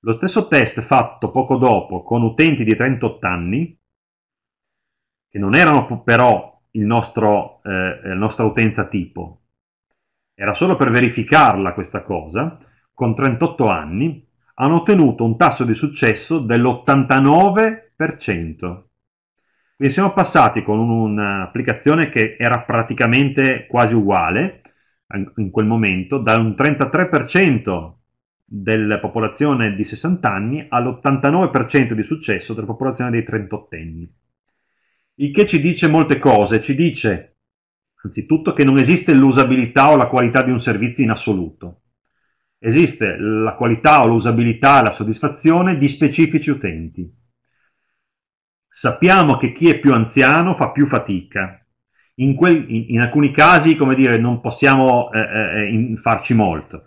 S1: Lo stesso test fatto poco dopo con utenti di 38 anni, che non erano però nostro, eh, la nostra utenza tipo, era solo per verificarla questa cosa, con 38 anni hanno ottenuto un tasso di successo dell'89%. Quindi siamo passati con un'applicazione che era praticamente quasi uguale in quel momento, da un 33% della popolazione di 60 anni all'89% di successo della popolazione dei 38 anni. Il che ci dice molte cose, ci dice anzitutto che non esiste l'usabilità o la qualità di un servizio in assoluto, Esiste la qualità o l'usabilità, la soddisfazione di specifici utenti. Sappiamo che chi è più anziano fa più fatica. In, quel, in, in alcuni casi, come dire, non possiamo eh, eh, eh in, farci molto.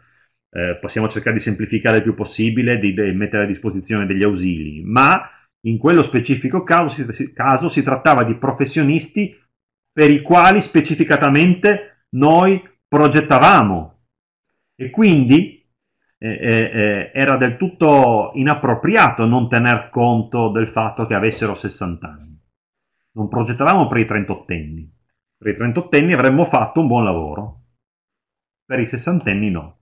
S1: Eh, possiamo cercare di semplificare il più possibile, di, di, mettere a disposizione degli ausili, ma in quello specifico caso si, caso si trattava di professionisti per i quali specificatamente noi progettavamo e quindi era del tutto inappropriato non tener conto del fatto che avessero 60 anni. Non progettavamo per i 38 anni. Per i 38 anni avremmo fatto un buon lavoro, per i 60 anni no.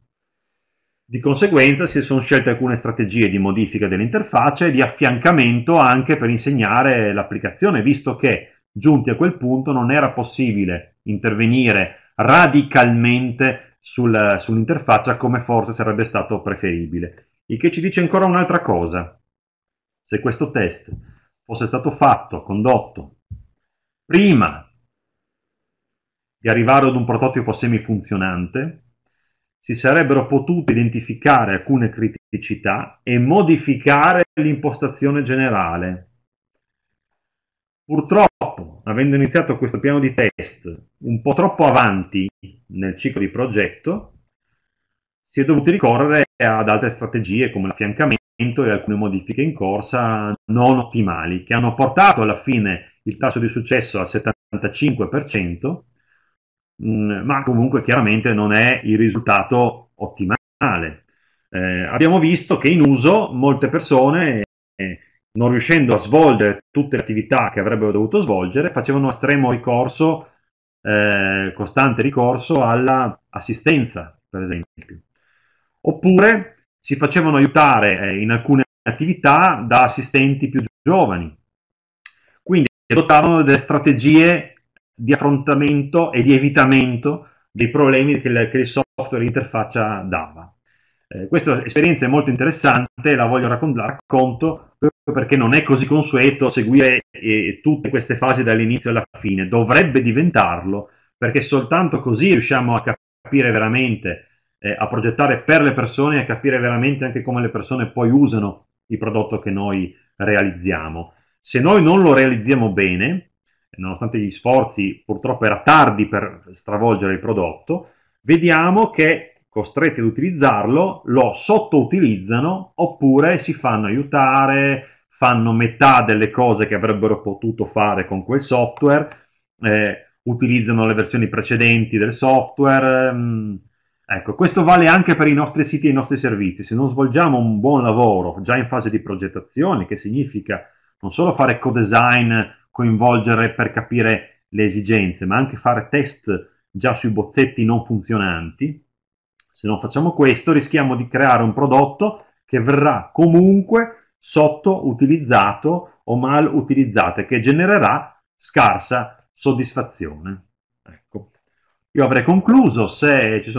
S1: Di conseguenza si sono scelte alcune strategie di modifica dell'interfaccia e di affiancamento anche per insegnare l'applicazione, visto che giunti a quel punto non era possibile intervenire radicalmente sul, sull'interfaccia come forse sarebbe stato preferibile. Il che ci dice ancora un'altra cosa. Se questo test fosse stato fatto, condotto, prima di arrivare ad un prototipo semifunzionante, si sarebbero potute identificare alcune criticità e modificare l'impostazione generale. Purtroppo, avendo iniziato questo piano di test un po' troppo avanti nel ciclo di progetto si è dovuti ricorrere ad altre strategie come l'affiancamento e alcune modifiche in corsa non ottimali che hanno portato alla fine il tasso di successo al 75%, mh, mm, ma comunque chiaramente non è il risultato ottimale. Eh, abbiamo visto che in uso molte persone, eh, non riuscendo a svolgere tutte le attività che avrebbero dovuto svolgere, facevano estremo ricorso eh, costante ricorso all'assistenza, per esempio. Oppure si facevano aiutare eh, in alcune attività da assistenti più giovani. Quindi adottavano delle strategie di affrontamento e di evitamento dei problemi che, le, che il software l'interfaccia dava. Eh, questa esperienza è molto interessante, la voglio raccontare, racconto proprio perché non è così consueto seguire eh, tutte queste fasi dall'inizio alla fine, dovrebbe diventarlo, perché soltanto così riusciamo a capire veramente, eh, a progettare per le persone e a capire veramente anche come le persone poi usano il prodotto che noi realizziamo. Se noi non lo realizziamo bene, nonostante gli sforzi, purtroppo era tardi per stravolgere il prodotto, vediamo che costretti ad utilizzarlo, lo sottoutilizzano oppure si fanno aiutare, fanno metà delle cose che avrebbero potuto fare con quel software, eh, utilizzano le versioni precedenti del software. Mm, ecco, questo vale anche per i nostri siti e i nostri servizi. Se non svolgiamo un buon lavoro già in fase di progettazione, che significa non solo fare co-design, coinvolgere per capire le esigenze, ma anche fare test già sui bozzetti non funzionanti, se non facciamo questo rischiamo di creare un prodotto che verrà comunque sottoutilizzato o mal utilizzato e che genererà scarsa soddisfazione. Ecco. Io avrei concluso se ci sono